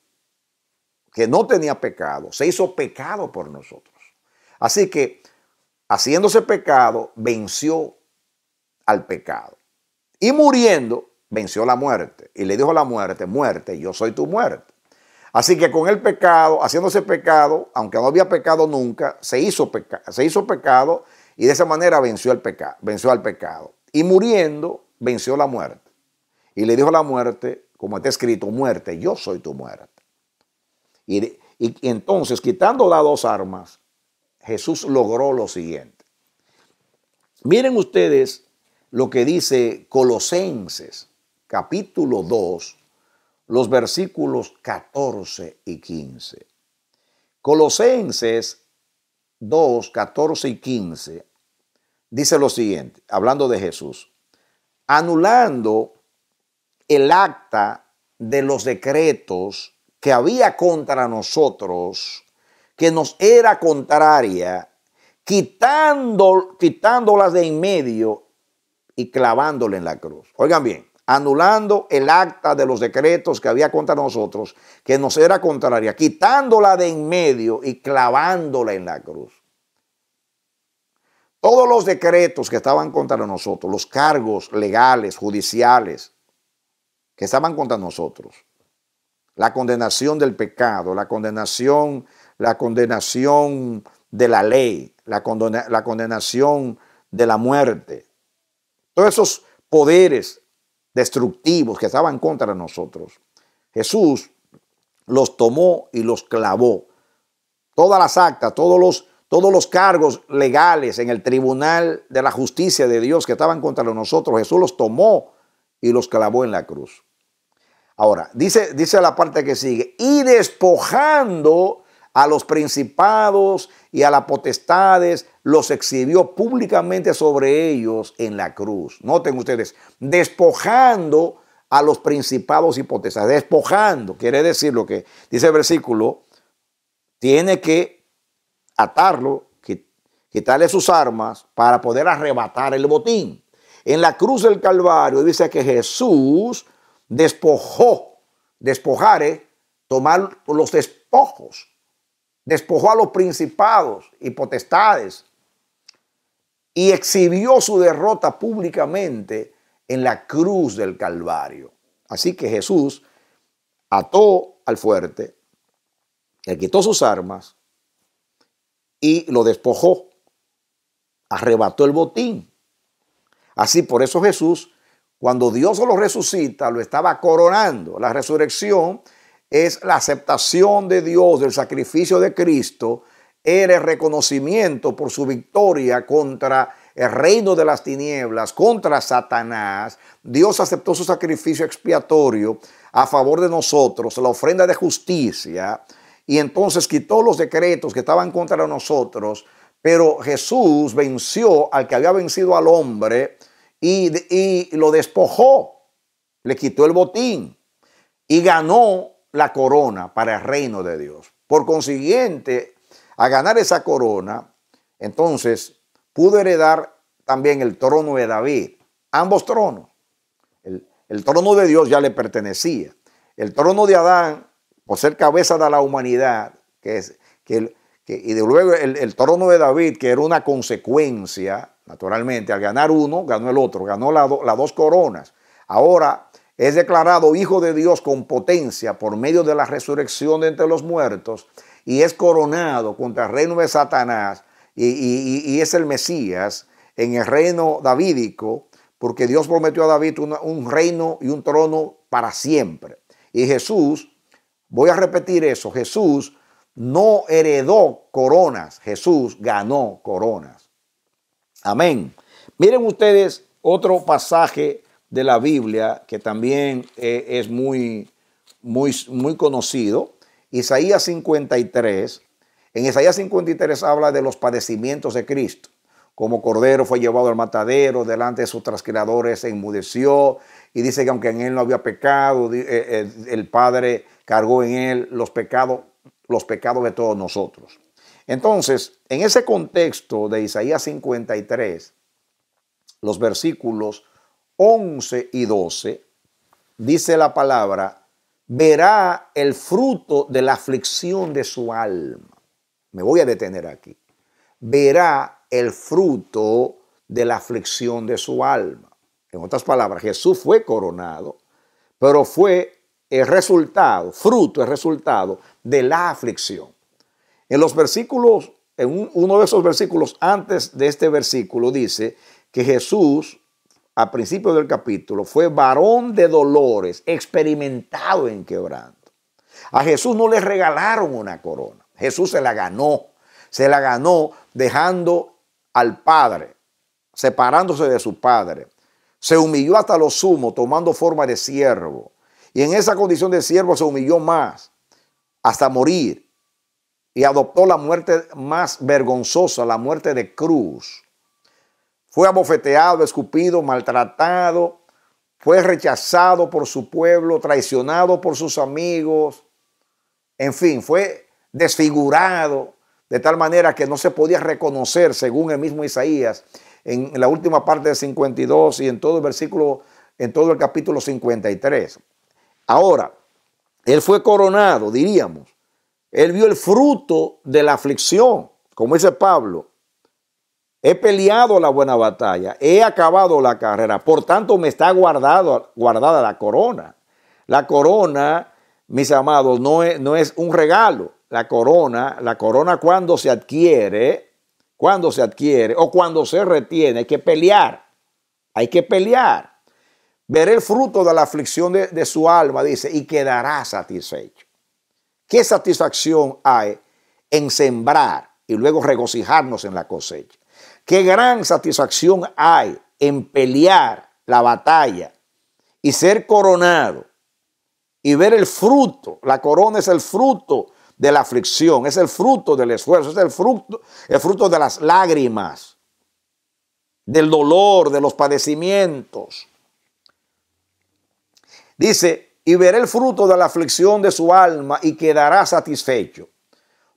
que no tenía pecado, se hizo pecado por nosotros. Así que haciéndose pecado, venció al pecado. Y muriendo, venció la muerte. Y le dijo a la muerte, muerte, yo soy tu muerte. Así que con el pecado, haciéndose pecado, aunque no había pecado nunca, se hizo, se hizo pecado y de esa manera venció, venció al pecado. Y muriendo, venció la muerte. Y le dijo a la muerte, como está escrito, muerte, yo soy tu muerte. Y, y entonces, quitando las dos armas, Jesús logró lo siguiente. Miren ustedes lo que dice Colosenses capítulo 2, los versículos 14 y 15. Colosenses 2, 14 y 15 dice lo siguiente, hablando de Jesús, anulando el acta de los decretos que había contra nosotros que nos era contraria, quitándola quitándolas de en medio y clavándola en la cruz. Oigan bien, anulando el acta de los decretos que había contra nosotros, que nos era contraria, quitándola de en medio y clavándola en la cruz. Todos los decretos que estaban contra nosotros, los cargos legales, judiciales, que estaban contra nosotros, la condenación del pecado, la condenación la condenación de la ley, la, la condenación de la muerte. Todos esos poderes destructivos que estaban contra nosotros. Jesús los tomó y los clavó. Todas las actas, todos los, todos los cargos legales en el tribunal de la justicia de Dios que estaban contra nosotros, Jesús los tomó y los clavó en la cruz. Ahora, dice, dice la parte que sigue, y despojando a los principados y a las potestades, los exhibió públicamente sobre ellos en la cruz. Noten ustedes, despojando a los principados y potestades, despojando, quiere decir lo que dice el versículo, tiene que atarlo, quitarle sus armas para poder arrebatar el botín. En la cruz del Calvario dice que Jesús despojó, despojare, eh, tomar los despojos despojó a los principados y potestades y exhibió su derrota públicamente en la cruz del Calvario. Así que Jesús ató al fuerte, le quitó sus armas y lo despojó, arrebató el botín. Así por eso Jesús, cuando Dios lo resucita, lo estaba coronando. La resurrección es la aceptación de Dios del sacrificio de Cristo, era el reconocimiento por su victoria contra el reino de las tinieblas, contra Satanás. Dios aceptó su sacrificio expiatorio a favor de nosotros, la ofrenda de justicia, y entonces quitó los decretos que estaban contra nosotros, pero Jesús venció al que había vencido al hombre y, y lo despojó, le quitó el botín y ganó la corona para el reino de Dios. Por consiguiente, a ganar esa corona, entonces pudo heredar también el trono de David, ambos tronos. El, trono de Dios ya le pertenecía. El trono de Adán, por ser cabeza de la humanidad, que es, que, y de luego el, trono de David, que era una consecuencia, naturalmente, al ganar uno, ganó el otro, ganó las dos coronas. Ahora es declarado Hijo de Dios con potencia por medio de la resurrección de entre los muertos y es coronado contra el reino de Satanás y, es el Mesías en el reino davídico, porque Dios prometió a David un, un reino y un trono para siempre. Y Jesús, voy a repetir eso, Jesús no heredó coronas, Jesús ganó coronas. Amén. Miren ustedes otro pasaje de la Biblia, que también eh, es muy, muy, muy conocido, Isaías 53, en Isaías 53 habla de los padecimientos de Cristo. Como cordero fue llevado al matadero, delante de sus trasquiladores se enmudeció y dice que aunque en él no había pecado, eh, eh, el Padre cargó en él los pecados, los pecados de todos nosotros. Entonces, en ese contexto de Isaías 53, los versículos 11 y 12, dice la palabra, verá el fruto de la aflicción de su alma. Me voy a detener aquí. Verá el fruto de la aflicción de su alma. En otras palabras, Jesús fue coronado, pero fue el resultado, fruto, el resultado de la aflicción. En los versículos, en uno de esos versículos antes de este versículo dice que Jesús a principio del capítulo, fue varón de dolores, experimentado en quebranto. A Jesús no le regalaron una corona, Jesús se la ganó, se la ganó dejando al Padre, separándose de su Padre. Se humilló hasta lo sumo, tomando forma de siervo. Y en esa condición de siervo se humilló más, hasta morir. Y adoptó la muerte más vergonzosa, la muerte de cruz fue abofeteado, escupido, maltratado, fue rechazado por su pueblo, traicionado por sus amigos, en fin, fue desfigurado de tal manera que no se podía reconocer, según el mismo Isaías, en la última parte de 52 y en todo el versículo, en todo el capítulo 53. Ahora, él fue coronado, diríamos. Él vio el fruto de la aflicción, como dice Pablo, He peleado la buena batalla, he acabado la carrera, por tanto me está guardado, guardada la corona. La corona, mis amados, no es, no es un regalo. La corona, la corona cuando se adquiere, cuando se adquiere o cuando se retiene, hay que pelear, hay que pelear. Ver el fruto de la aflicción de su alma, dice, y quedará satisfecho. ¿Qué satisfacción hay en sembrar y luego regocijarnos en la cosecha? Qué gran satisfacción hay en pelear la batalla y ser coronado y ver el fruto. La corona es el fruto de la aflicción, es el fruto del esfuerzo, es el fruto, el fruto de las lágrimas, del dolor, de los padecimientos. Dice, y veré el fruto de la aflicción de su alma y quedará satisfecho.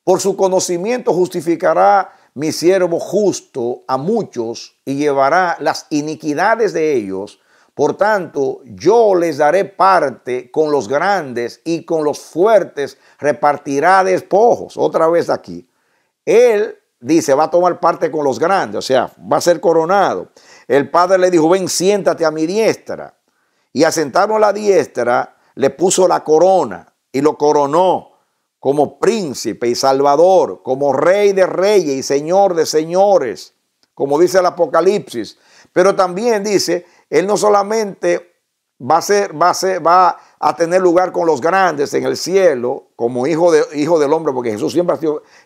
Por su conocimiento justificará mi siervo justo a muchos y llevará las iniquidades de ellos. Por tanto, yo les daré parte con los grandes y con los fuertes repartirá despojos. Otra vez aquí. Él dice, va a tomar parte con los grandes, o sea, va a ser coronado. El padre le dijo, ven, siéntate a mi diestra. Y asentaron la diestra, le puso la corona y lo coronó como príncipe y salvador, como rey de reyes y señor de señores, como dice el Apocalipsis. Pero también dice, Él no solamente va a, ser, tener lugar con los grandes en el cielo, como hijo, del hombre, porque Jesús siempre,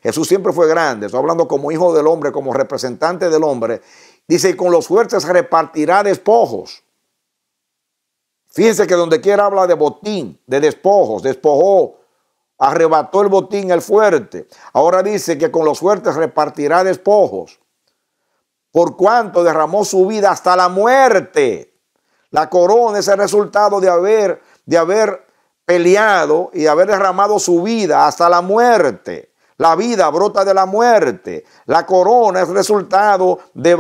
Jesús siempre fue grande, estoy hablando como hijo del hombre, como representante del hombre. Dice, y con los fuertes repartirá despojos. Fíjense que donde quiera habla de botín, de despojos, despojó, arrebató el botín el fuerte. Ahora dice que con los fuertes repartirá despojos. Por cuanto derramó su vida hasta la muerte. La corona es el resultado de haber, de haber peleado y haber derramado su vida hasta la muerte. La vida brota de la muerte. La corona es resultado de,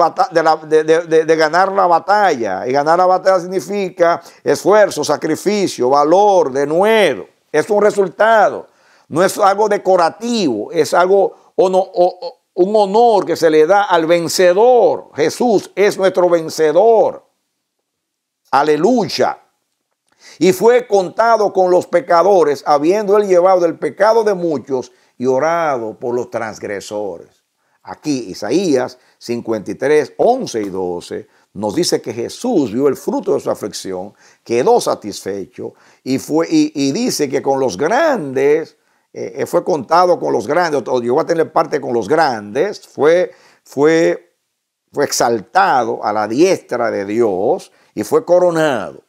ganar la batalla. Y ganar la batalla significa esfuerzo, sacrificio, valor, nuevo. Es un resultado. No es algo decorativo, es algo un honor que se le da al vencedor. Jesús es nuestro vencedor. Aleluya. Y fue contado con los pecadores, habiendo él llevado el pecado de muchos y orado por los transgresores. Aquí Isaías 53, 11 y 12 nos dice que Jesús vio el fruto de su aflicción, quedó satisfecho y, fue, y, dice que con los grandes, eh, eh, fue contado con los grandes, o llegó a tener parte con los grandes, fue, fue, fue exaltado a la diestra de Dios y fue coronado,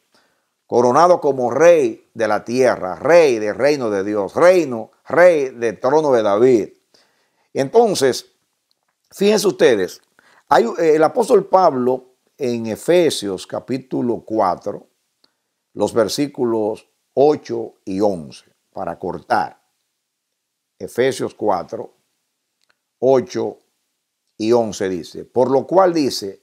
coronado como rey de la tierra, rey del reino de Dios, reino, rey del trono de David. Entonces, fíjense ustedes, hay, eh, el apóstol Pablo en Efesios capítulo 4, los versículos 8 y 11 para cortar. Efesios 4, 8 y 11 dice, por lo cual dice,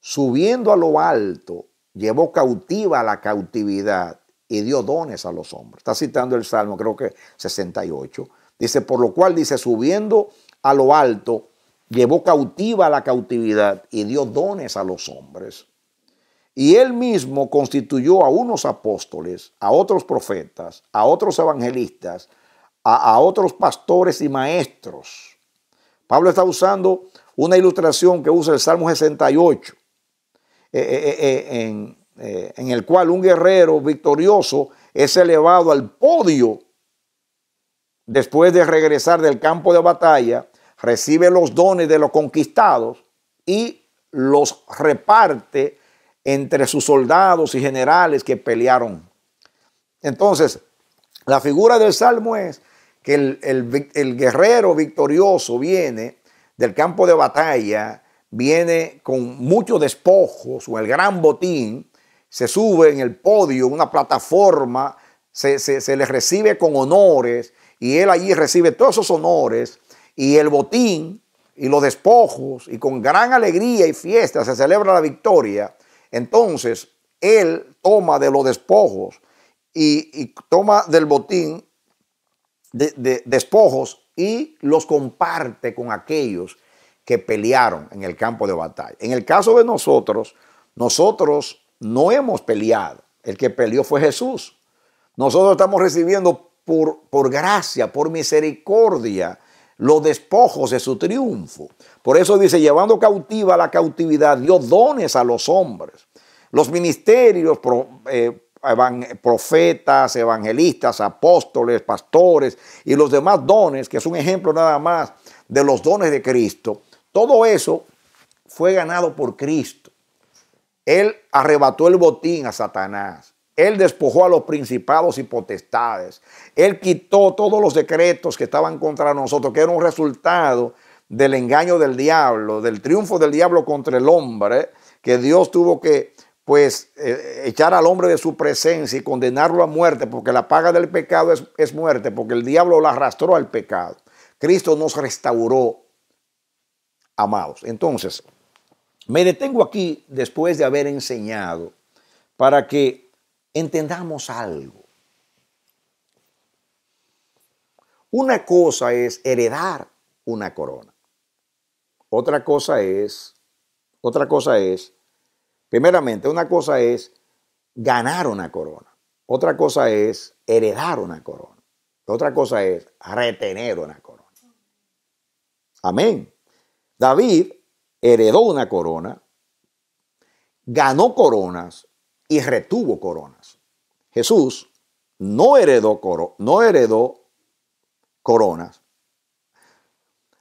subiendo a lo alto, llevó cautiva la cautividad y dio dones a los hombres. Está citando el Salmo, creo que 68. Dice, por lo cual dice, subiendo a lo alto, llevó cautiva la cautividad y dio dones a los hombres. Y él mismo constituyó a unos apóstoles, a otros profetas, a otros evangelistas, a, otros pastores y maestros. Pablo está usando una ilustración que usa el Salmo 68, eh, eh, eh, en el cual un guerrero victorioso es elevado al podio después de regresar del campo de batalla, recibe los dones de los conquistados y los reparte entre sus soldados y generales que pelearon. Entonces, la figura del Salmo es que el, guerrero victorioso viene del campo de batalla, viene con muchos despojos o el gran botín, se sube en el podio, una plataforma, se, se le recibe con honores y él allí recibe todos esos honores y el botín y los despojos y con gran alegría y fiesta se celebra la victoria entonces, él toma de los despojos y, toma del botín de, despojos y los comparte con aquellos que pelearon en el campo de batalla. En el caso de nosotros, nosotros no hemos peleado. El que peleó fue Jesús. Nosotros estamos recibiendo por, por gracia, por misericordia, los despojos de su triunfo. Por eso dice, llevando cautiva la cautividad, dio dones a los hombres. Los ministerios, eh, profetas, evangelistas, apóstoles, pastores y los demás dones, que es un ejemplo nada más de los dones de Cristo, todo eso fue ganado por Cristo. Él arrebató el botín a Satanás. Él despojó a los principados y potestades. Él quitó todos los decretos que estaban contra nosotros, que era un resultado del engaño del diablo, del triunfo del diablo contra el hombre, que Dios tuvo que pues eh, echar al hombre de su presencia y condenarlo a muerte, porque la paga del pecado es, muerte, porque el diablo lo arrastró al pecado. Cristo nos restauró, amados. Entonces, me detengo aquí después de haber enseñado para que entendamos algo. Una cosa es heredar una corona. Otra cosa es, otra cosa es, primeramente, una cosa es ganar una corona. Otra cosa es heredar una corona. Otra cosa es retener una corona. Amén. David heredó una corona, ganó coronas, y retuvo coronas. Jesús no heredó, coro, no heredó coronas.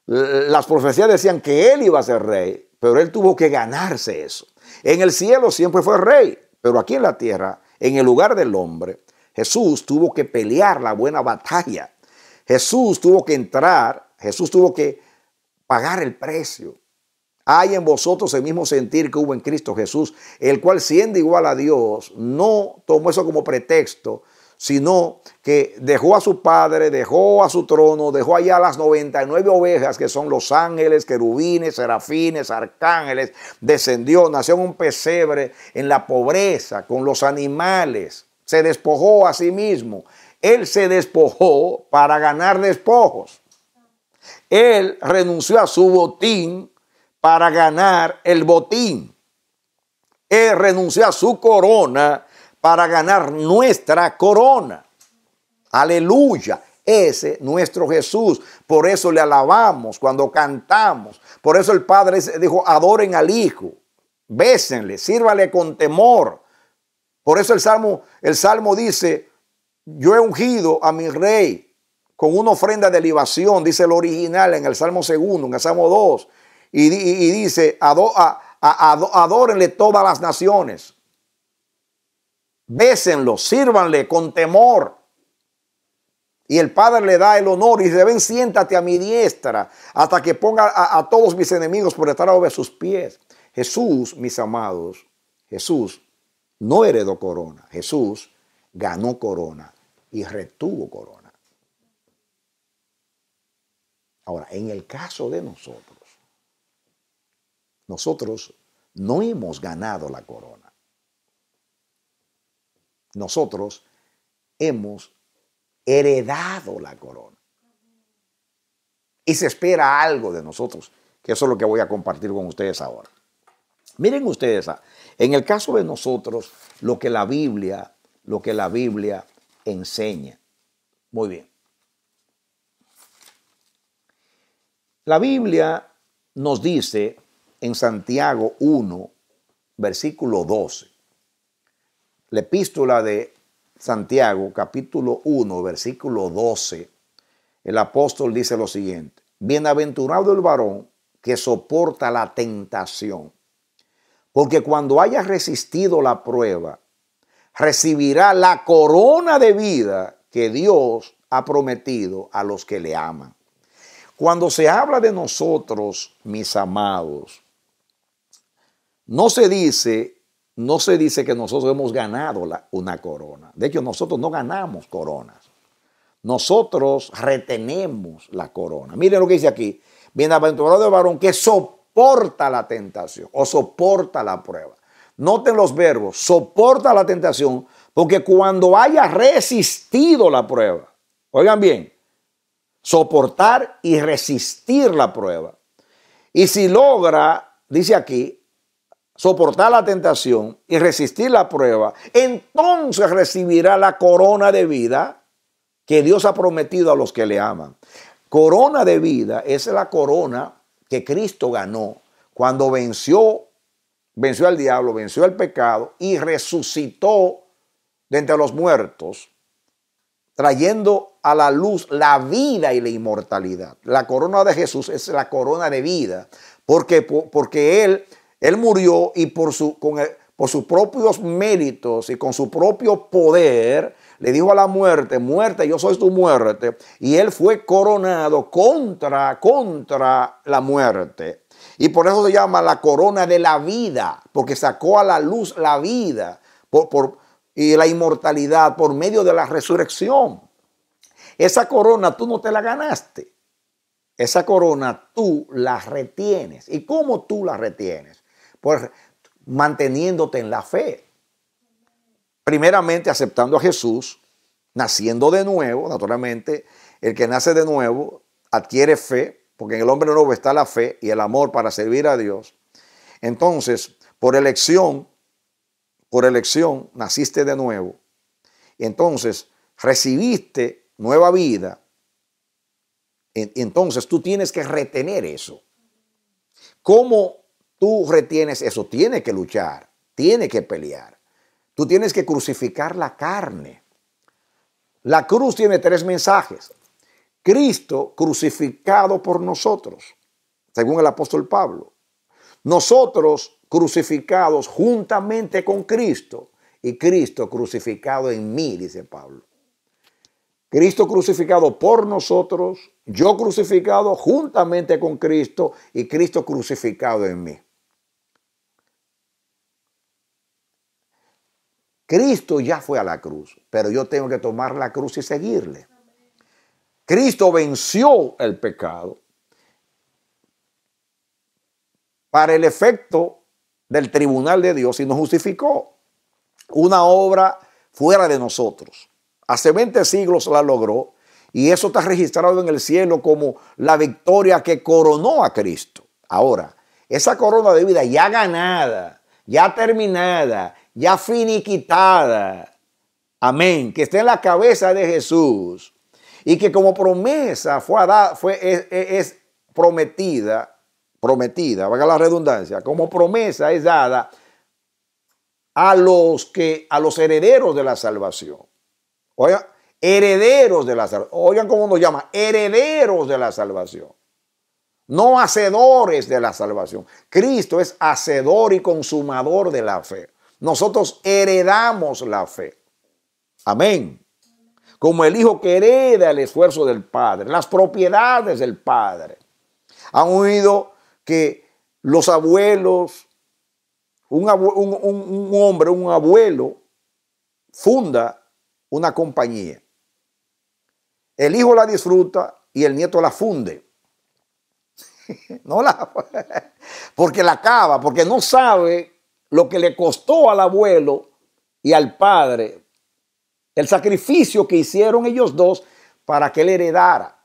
Las profecías decían que él iba a ser rey, pero él tuvo que ganarse eso. En el cielo siempre fue rey, pero aquí en la tierra, en el lugar del hombre, Jesús tuvo que pelear la buena batalla. Jesús tuvo que entrar, Jesús tuvo que pagar el precio hay en vosotros el mismo sentir que hubo en Cristo Jesús, el cual siendo igual a Dios, no tomó eso como pretexto, sino que dejó a su padre, dejó a su trono, dejó allá las 99 ovejas que son los ángeles, querubines, serafines, arcángeles, descendió, nació en un pesebre, en la pobreza, con los animales, se despojó a sí mismo. Él se despojó para ganar despojos. Él renunció a su botín para ganar el botín. Él renunció a su corona para ganar nuestra corona. Aleluya. Ese nuestro Jesús. Por eso le alabamos cuando cantamos. Por eso el Padre dijo, adoren al Hijo. Bésenle, sírvale con temor. Por eso el Salmo, el Salmo dice, yo he ungido a mi rey con una ofrenda de libación, dice el original en el Salmo segundo, en el Salmo 2. Y, dice, adórenle todas las naciones. Bésenlo, sírvanle con temor. Y el Padre le da el honor y dice, ven, siéntate a mi diestra hasta que ponga a, todos mis enemigos por estar de sus pies. Jesús, mis amados, Jesús no heredó corona. Jesús ganó corona y retuvo corona. Ahora, en el caso de nosotros, nosotros no hemos ganado la corona. Nosotros hemos heredado la corona. Y se espera algo de nosotros, que eso es lo que voy a compartir con ustedes ahora. Miren ustedes, en el caso de nosotros, lo que la Biblia, lo que la Biblia enseña. Muy bien. La Biblia nos dice en Santiago 1, versículo 12. La epístola de Santiago, capítulo 1, versículo 12, el apóstol dice lo siguiente, bienaventurado el varón que soporta la tentación, porque cuando haya resistido la prueba, recibirá la corona de vida que Dios ha prometido a los que le aman. Cuando se habla de nosotros, mis amados, no se dice, no se dice que nosotros hemos ganado una corona. De hecho, nosotros no ganamos coronas. Nosotros retenemos la corona. Miren lo que dice aquí. Bienaventurado de varón que soporta la tentación o soporta la prueba. Noten los verbos, soporta la tentación, porque cuando haya resistido la prueba, oigan bien, soportar y resistir la prueba. Y si logra, dice aquí, soportar la tentación y resistir la prueba, entonces recibirá la corona de vida que Dios ha prometido a los que le aman. Corona de vida es la corona que Cristo ganó cuando venció, venció al diablo, venció al pecado y resucitó de entre los muertos, trayendo a la luz la vida y la inmortalidad. La corona de Jesús es la corona de vida, porque, porque Él él murió y por, su, con por sus propios méritos y con su propio poder le dijo a la muerte, muerte, yo soy tu muerte. Y él fue coronado contra, contra la muerte. Y por eso se llama la corona de la vida, porque sacó a la luz la vida por, y la inmortalidad por medio de la resurrección. Esa corona tú no te la ganaste. Esa corona tú la retienes. ¿Y cómo tú la retienes? manteniéndote en la fe. Primeramente aceptando a Jesús, naciendo de nuevo, naturalmente, el que nace de nuevo adquiere fe, porque en el hombre nuevo está la fe y el amor para servir a Dios. Entonces, por elección, por elección, naciste de nuevo. entonces, recibiste nueva vida. Entonces, tú tienes que retener eso. ¿Cómo tú retienes eso, tiene que luchar, tiene que pelear. Tú tienes que crucificar la carne. La cruz tiene tres mensajes. Cristo crucificado por nosotros, según el apóstol Pablo. Nosotros crucificados juntamente con Cristo y Cristo crucificado en mí, dice Pablo. Cristo crucificado por nosotros, yo crucificado juntamente con Cristo y Cristo crucificado en mí. Cristo ya fue a la cruz, pero yo tengo que tomar la cruz y seguirle. Cristo venció el pecado para el efecto del tribunal de Dios y nos justificó. Una obra fuera de nosotros. Hace 20 siglos la logró y eso está registrado en el cielo como la victoria que coronó a Cristo. Ahora, esa corona de vida ya ganada, ya terminada, ya finiquitada. Amén. Que esté en la cabeza de Jesús. Y que como promesa fue, fue es, prometida, prometida, valga la redundancia, como promesa es dada a los que, a los herederos de la salvación. Oigan, herederos de la salvación. Oigan cómo nos llama, herederos de la salvación. No hacedores de la salvación. Cristo es hacedor y consumador de la fe. Nosotros heredamos la fe. Amén. Como el hijo que hereda el esfuerzo del padre, las propiedades del padre. Han oído que los abuelos, un, hombre, un abuelo, funda una compañía. El hijo la disfruta y el nieto la funde. no la, porque la acaba, porque no sabe lo que le costó al abuelo y al padre, el sacrificio que hicieron ellos dos para que él heredara.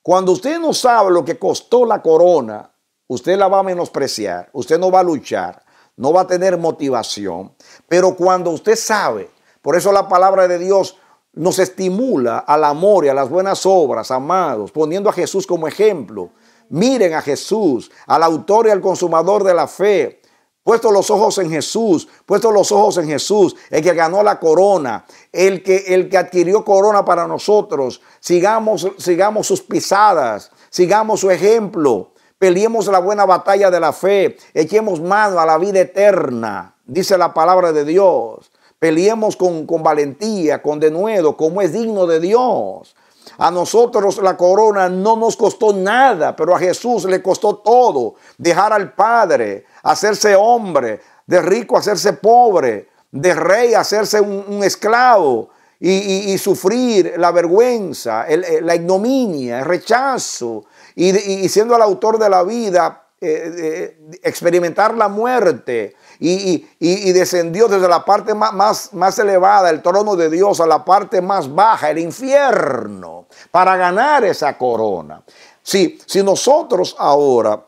Cuando usted no sabe lo que costó la corona, usted la va a menospreciar, usted no va a luchar, no va a tener motivación, pero cuando usted sabe, por eso la palabra de Dios nos estimula al amor y a las buenas obras, amados, poniendo a Jesús como ejemplo. Miren a Jesús, al autor y al consumador de la fe, Puesto los ojos en Jesús, puesto los ojos en Jesús, el que ganó la corona, el que, el que adquirió corona para nosotros. Sigamos, sigamos sus pisadas, sigamos su ejemplo, peleemos la buena batalla de la fe, echemos mano a la vida eterna, dice la palabra de Dios. Peleemos con, con valentía, con denuedo, como es digno de Dios. A nosotros la corona no nos costó nada, pero a Jesús le costó todo. Dejar al Padre, hacerse hombre, de rico hacerse pobre, de rey hacerse un, esclavo y, sufrir la vergüenza, eh, la ignominia, el rechazo y, siendo el autor de la vida. Eh, experimentar la muerte y, descendió desde la parte más, más elevada, el trono de Dios, a la parte más baja, el infierno, para ganar esa corona. si si nosotros ahora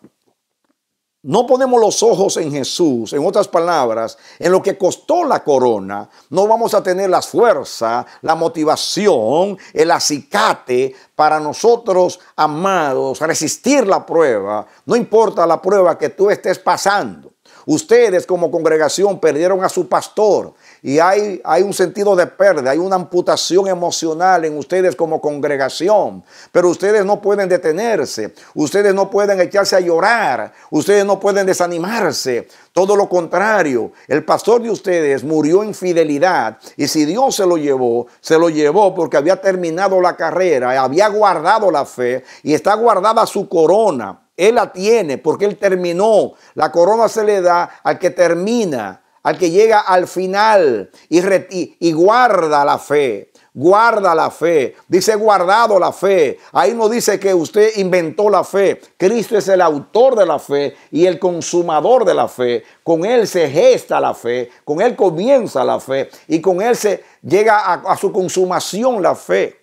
no ponemos los ojos en Jesús, en otras palabras, en lo que costó la corona, no vamos a tener la fuerza, la motivación, el acicate para nosotros, amados, resistir la prueba, no importa la prueba que tú estés pasando. Ustedes como congregación perdieron a su pastor y hay, hay un sentido de pérdida, hay una amputación emocional en ustedes como congregación, pero ustedes no pueden detenerse, ustedes no pueden echarse a llorar, ustedes no pueden desanimarse, todo lo contrario, el pastor de ustedes murió en fidelidad y si Dios se lo llevó, se lo llevó porque había terminado la carrera, había guardado la fe y está guardada su corona él la tiene porque Él terminó. La corona se le da al que termina, al que llega al final y, guarda la fe guarda la fe. Dice guardado la fe. Ahí no dice que usted inventó la fe. Cristo es el autor de la fe y el consumador de la fe. Con Él se gesta la fe, con Él comienza la fe y con Él se llega a, a su consumación la fe.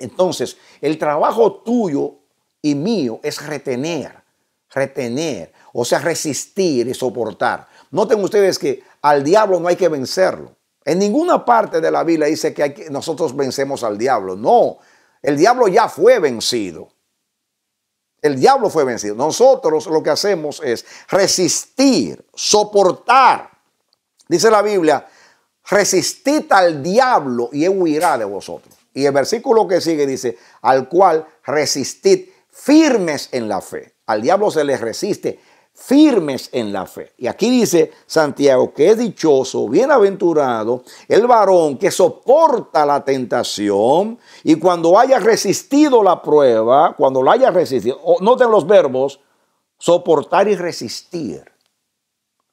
Entonces, el trabajo tuyo y mío es retener, retener, o sea, resistir y soportar. Noten ustedes que al diablo no hay que vencerlo. En ninguna parte de la Biblia dice que, nosotros vencemos al diablo. No, el diablo ya fue vencido. El diablo fue vencido. Nosotros lo que hacemos es resistir, soportar. Dice la Biblia, resistid al diablo y él huirá de vosotros. Y el versículo que sigue dice, al cual resistid firmes en la fe. Al diablo se les resiste, firmes en la fe. Y aquí dice Santiago que es dichoso, bienaventurado el varón que soporta la tentación y cuando haya resistido la prueba, cuando la haya resistido, noten los verbos, soportar y resistir.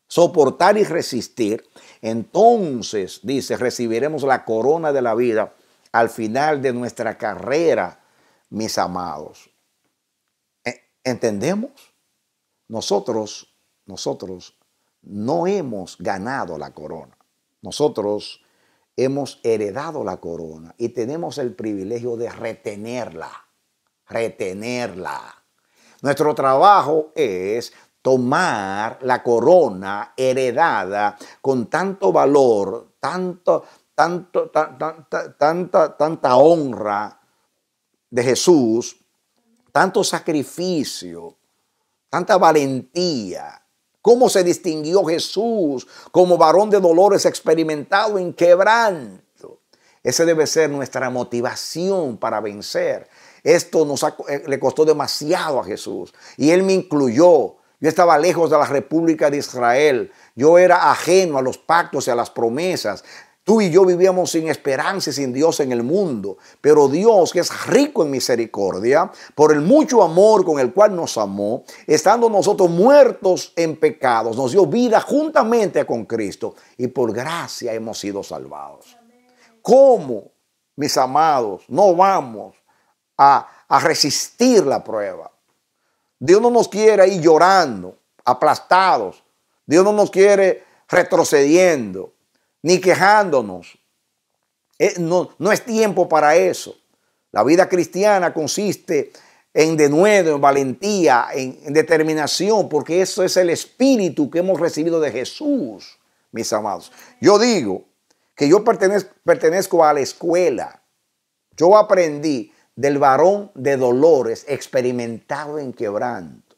Soportar y resistir, entonces, dice, recibiremos la corona de la vida al final de nuestra carrera, mis amados. ¿Entendemos? Nosotros, nosotros no hemos ganado la corona. Nosotros hemos heredado la corona y tenemos el privilegio de retenerla, retenerla. Nuestro trabajo es tomar la corona heredada con tanto valor, tanto, tanto, tanta, tanta honra de Jesús tanto sacrificio, tanta valentía. Cómo se distinguió Jesús como varón de dolores experimentado en quebranto. Esa debe ser nuestra motivación para vencer. Esto nos eh, le costó demasiado a Jesús y Él me incluyó. Yo estaba lejos de la República de Israel. Yo era ajeno a los pactos y a las promesas. Tú y yo vivíamos sin esperanza y sin Dios en el mundo, pero Dios, que es rico en misericordia, por el mucho amor con el cual nos amó, estando nosotros muertos en pecados, nos dio vida juntamente con Cristo y por gracia hemos sido salvados. ¿Cómo, mis amados, no vamos a, resistir la prueba? Dios no nos quiere ir llorando, aplastados. Dios no nos quiere retrocediendo ni quejándonos. Eh, no, no es tiempo para eso. La vida cristiana consiste en denuedo, en valentía, en, determinación, porque eso es el espíritu que hemos recibido de Jesús, mis amados. Yo digo que yo pertenezco a la escuela. Yo aprendí del varón de dolores experimentado en quebranto.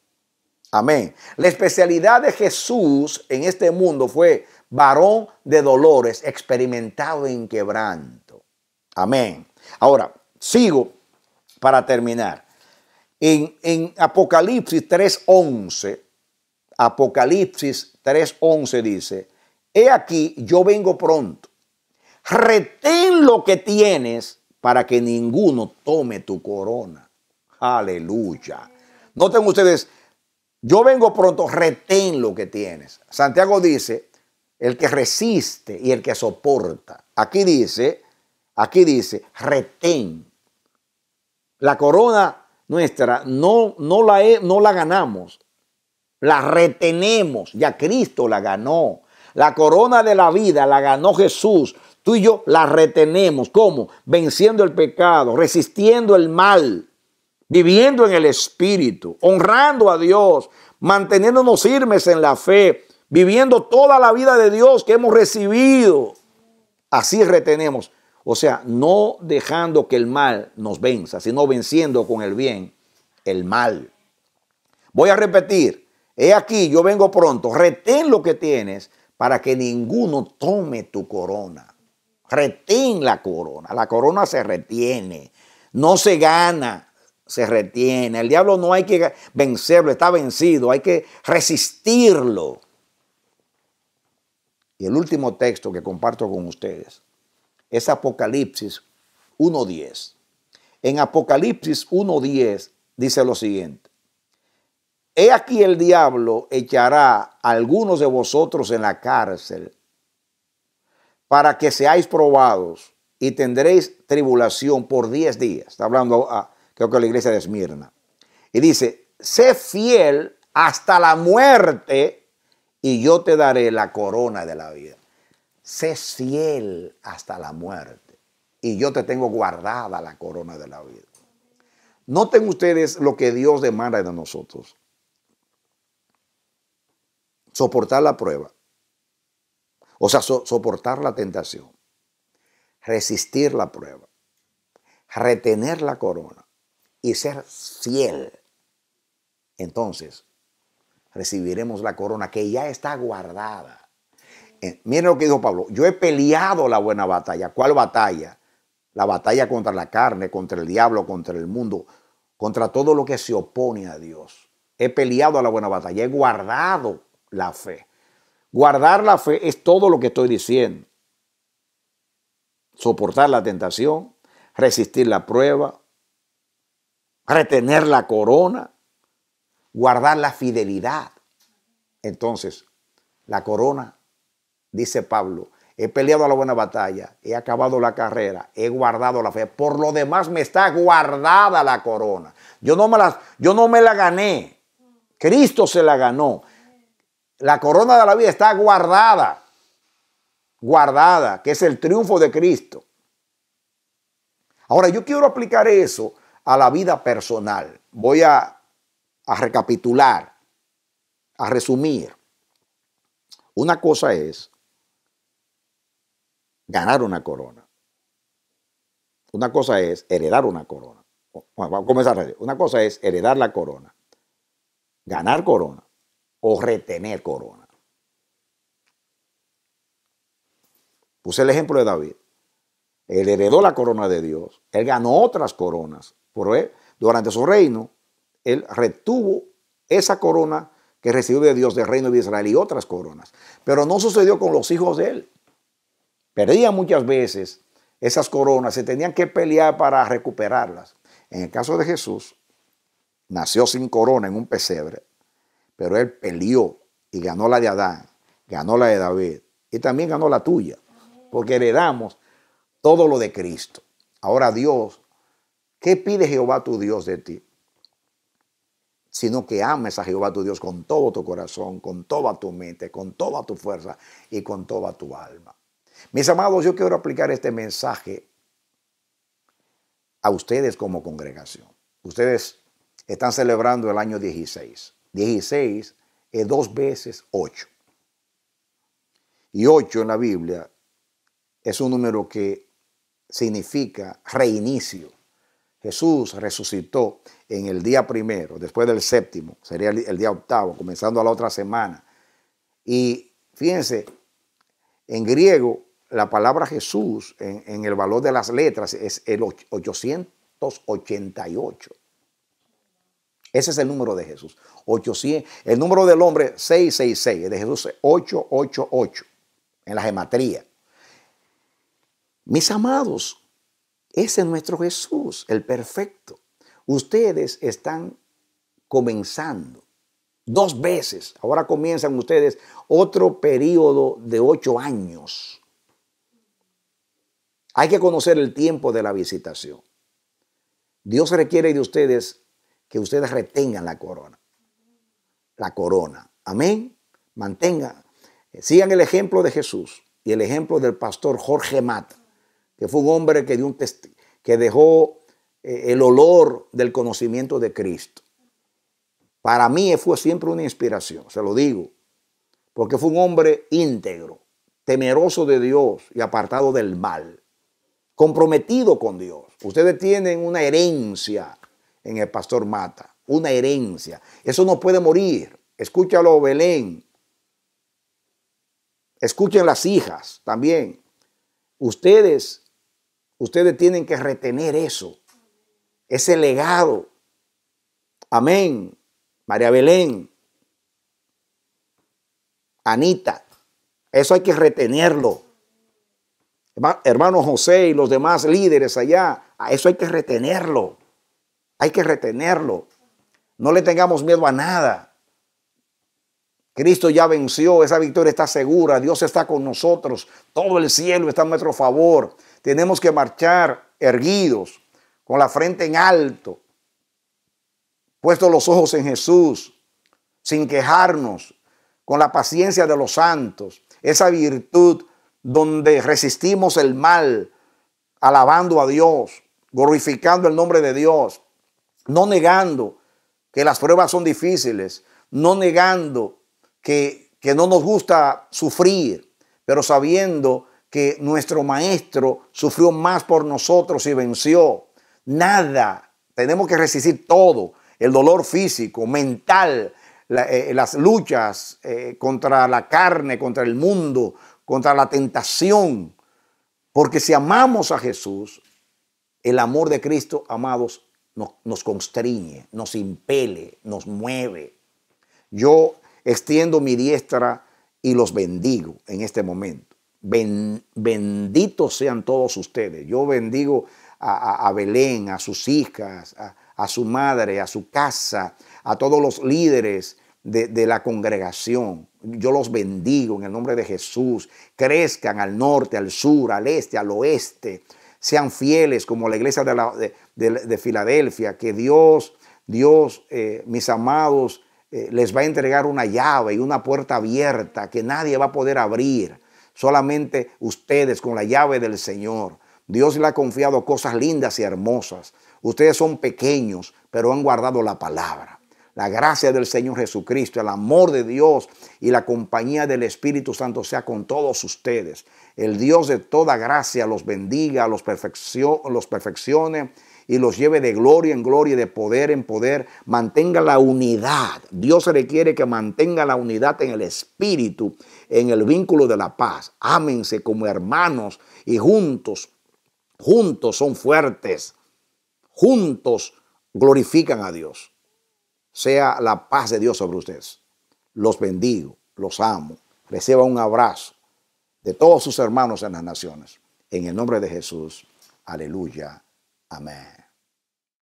Amén. La especialidad de Jesús en este mundo fue varón de dolores, experimentado en quebranto. Amén. Ahora, sigo para terminar. En, Apocalipsis 3.11, Apocalipsis 3.11 dice, He aquí, yo vengo pronto. Retén lo que tienes para que ninguno tome tu corona. Aleluya. Noten ustedes, yo vengo pronto, retén lo que tienes. Santiago dice, el que resiste y el que soporta. Aquí dice, aquí dice, retén. La corona nuestra no, no, la, no la ganamos, la retenemos, ya Cristo la ganó. La corona de la vida la ganó Jesús. Tú y yo la retenemos. ¿Cómo? Venciendo el pecado, resistiendo el mal, viviendo en el Espíritu, honrando a Dios, manteniéndonos firmes en la fe, viviendo toda la vida de Dios que hemos recibido. Así retenemos. O sea, no dejando que el mal nos venza, sino venciendo con el bien el mal. Voy a repetir, he aquí, yo vengo pronto, retén lo que tienes para que ninguno tome tu corona. Retén la corona, la corona se retiene, no se gana, se retiene. El diablo no hay que vencerlo, está vencido, hay que resistirlo. Y el último texto que comparto con ustedes es Apocalipsis 1.10. En Apocalipsis 1.10 dice lo siguiente. He aquí el diablo echará a algunos de vosotros en la cárcel para que seáis probados y tendréis tribulación por 10 días. Está hablando, a, creo que la iglesia de Esmirna. Y dice, sé fiel hasta la muerte y yo te daré la corona de la vida. Sé fiel hasta la muerte y yo te tengo guardada la corona de la vida. Noten ustedes lo que Dios demanda de nosotros. Soportar la prueba. O sea, soportar la tentación. Resistir la prueba. Retener la corona. Y ser fiel. Entonces, recibiremos la corona que ya está guardada. Eh, miren lo que dijo Pablo, yo he peleado la buena batalla. ¿Cuál batalla? La batalla contra la carne, contra el diablo, contra el mundo, contra todo lo que se opone a Dios. He peleado a la buena batalla, he guardado la fe. Guardar la fe es todo lo que estoy diciendo. Soportar la tentación, resistir la prueba, retener la corona, guardar la fidelidad. Entonces, la corona, dice Pablo, he peleado la buena batalla, he acabado la carrera, he guardado la fe. Por lo demás me está guardada la corona. Yo no me la, yo no me la gané. Cristo se la ganó. La corona de la vida está guardada. Guardada, que es el triunfo de Cristo. Ahora, yo quiero aplicar eso a la vida personal. Voy a a recapitular, a resumir. Una cosa es ganar una corona. Una cosa es heredar una corona. vamos a comenzar. Una cosa es heredar la corona, ganar corona o retener corona. Puse el ejemplo de David. Él heredó la corona de Dios, él ganó otras coronas eh, durante su reino, él retuvo esa corona que recibió de Dios del reino de Israel y otras coronas. Pero no sucedió con los hijos de él. Perdían muchas veces esas coronas, se tenían que pelear para recuperarlas. En el caso de Jesús, nació sin corona en un pesebre, pero él peleó y ganó la de Adán, ganó la de David y también ganó la tuya, porque heredamos todo lo de Cristo. Ahora Dios, ¿qué pide Jehová tu Dios de ti? sino que ames a Jehová tu Dios con todo tu corazón, con toda tu mente, con toda tu fuerza y con toda tu alma. Mis amados, yo quiero aplicar este mensaje a ustedes como congregación. Ustedes están celebrando el año 16. 16 es dos veces 8. Y 8 en la Biblia es un número que significa reinicio. Jesús resucitó en el día primero, después del séptimo, sería el, día octavo, comenzando a la otra semana. Y fíjense, en griego, la palabra Jesús en, el valor de las letras es el 888. Ese es el número de Jesús. 800, el número del hombre 666, el de Jesús 888 en la gematría. Mis amados, ese es nuestro Jesús, el perfecto. Ustedes están comenzando dos veces. Ahora comienzan ustedes otro periodo de ocho años. Hay que conocer el tiempo de la visitación. Dios requiere de ustedes que ustedes retengan la corona. La corona. Amén. Mantenga. Eh, sigan el ejemplo de Jesús y el ejemplo del pastor Jorge Mata que fue un hombre que, dio un que dejó eh, el olor del conocimiento de Cristo. Para mí fue siempre una inspiración, se lo digo, porque fue un hombre íntegro, temeroso de Dios y apartado del mal, comprometido con Dios. Ustedes tienen una herencia en el pastor Mata, una herencia. Eso no puede morir. Escúchalo, Belén. Escuchen las hijas también. Ustedes Ustedes tienen que retener eso, ese legado. Amén. María Belén, Anita, eso hay que retenerlo. Hermano José y los demás líderes allá, a eso hay que retenerlo. Hay que retenerlo. No le tengamos miedo a nada. Cristo ya venció, esa victoria está segura, Dios está con nosotros, todo el cielo está a nuestro favor. Tenemos que marchar erguidos, con la frente en alto, puestos los ojos en Jesús, sin quejarnos, con la paciencia de los santos, esa virtud donde resistimos el mal, alabando a Dios, glorificando el nombre de Dios, no negando que las pruebas son difíciles, no negando que, no nos gusta sufrir, pero sabiendo que nuestro maestro sufrió más por nosotros y venció. Nada, tenemos que resistir todo, el dolor físico, mental, eh, eh, las luchas eh, contra la carne, contra el mundo, contra la tentación. Porque si amamos a Jesús, el amor de Cristo, amados, nos, nos constriñe, nos impele, nos mueve. Yo Extiendo mi diestra y los bendigo en este momento. benditos sean todos ustedes. Yo bendigo a, Belén, a sus hijas, a, su madre, a su casa, a todos los líderes de, la congregación. Yo los bendigo en el nombre de Jesús. Crezcan al norte, al sur, al este, al oeste. Sean fieles como la iglesia de, Filadelfia. Que Dios, Dios, eh, mis amados, eh, les va a entregar una llave y una puerta abierta que nadie va a poder abrir, solamente ustedes con la llave del Señor. Dios le ha confiado cosas lindas y hermosas. Ustedes son pequeños, pero han guardado la palabra. La gracia del Señor Jesucristo, el amor de Dios y la compañía del Espíritu Santo sea con todos ustedes. El Dios de toda gracia los bendiga, los, los perfeccione y los lleve de gloria en gloria, de poder en poder. Mantenga la unidad. Dios requiere que mantenga la unidad en el espíritu, en el vínculo de la paz. Ámense como hermanos y juntos, juntos son fuertes. Juntos glorifican a Dios. Sea la paz de Dios sobre ustedes. Los bendigo, los amo. Reciba un abrazo de todos sus hermanos en las naciones. En el nombre de Jesús. Aleluya. Amén.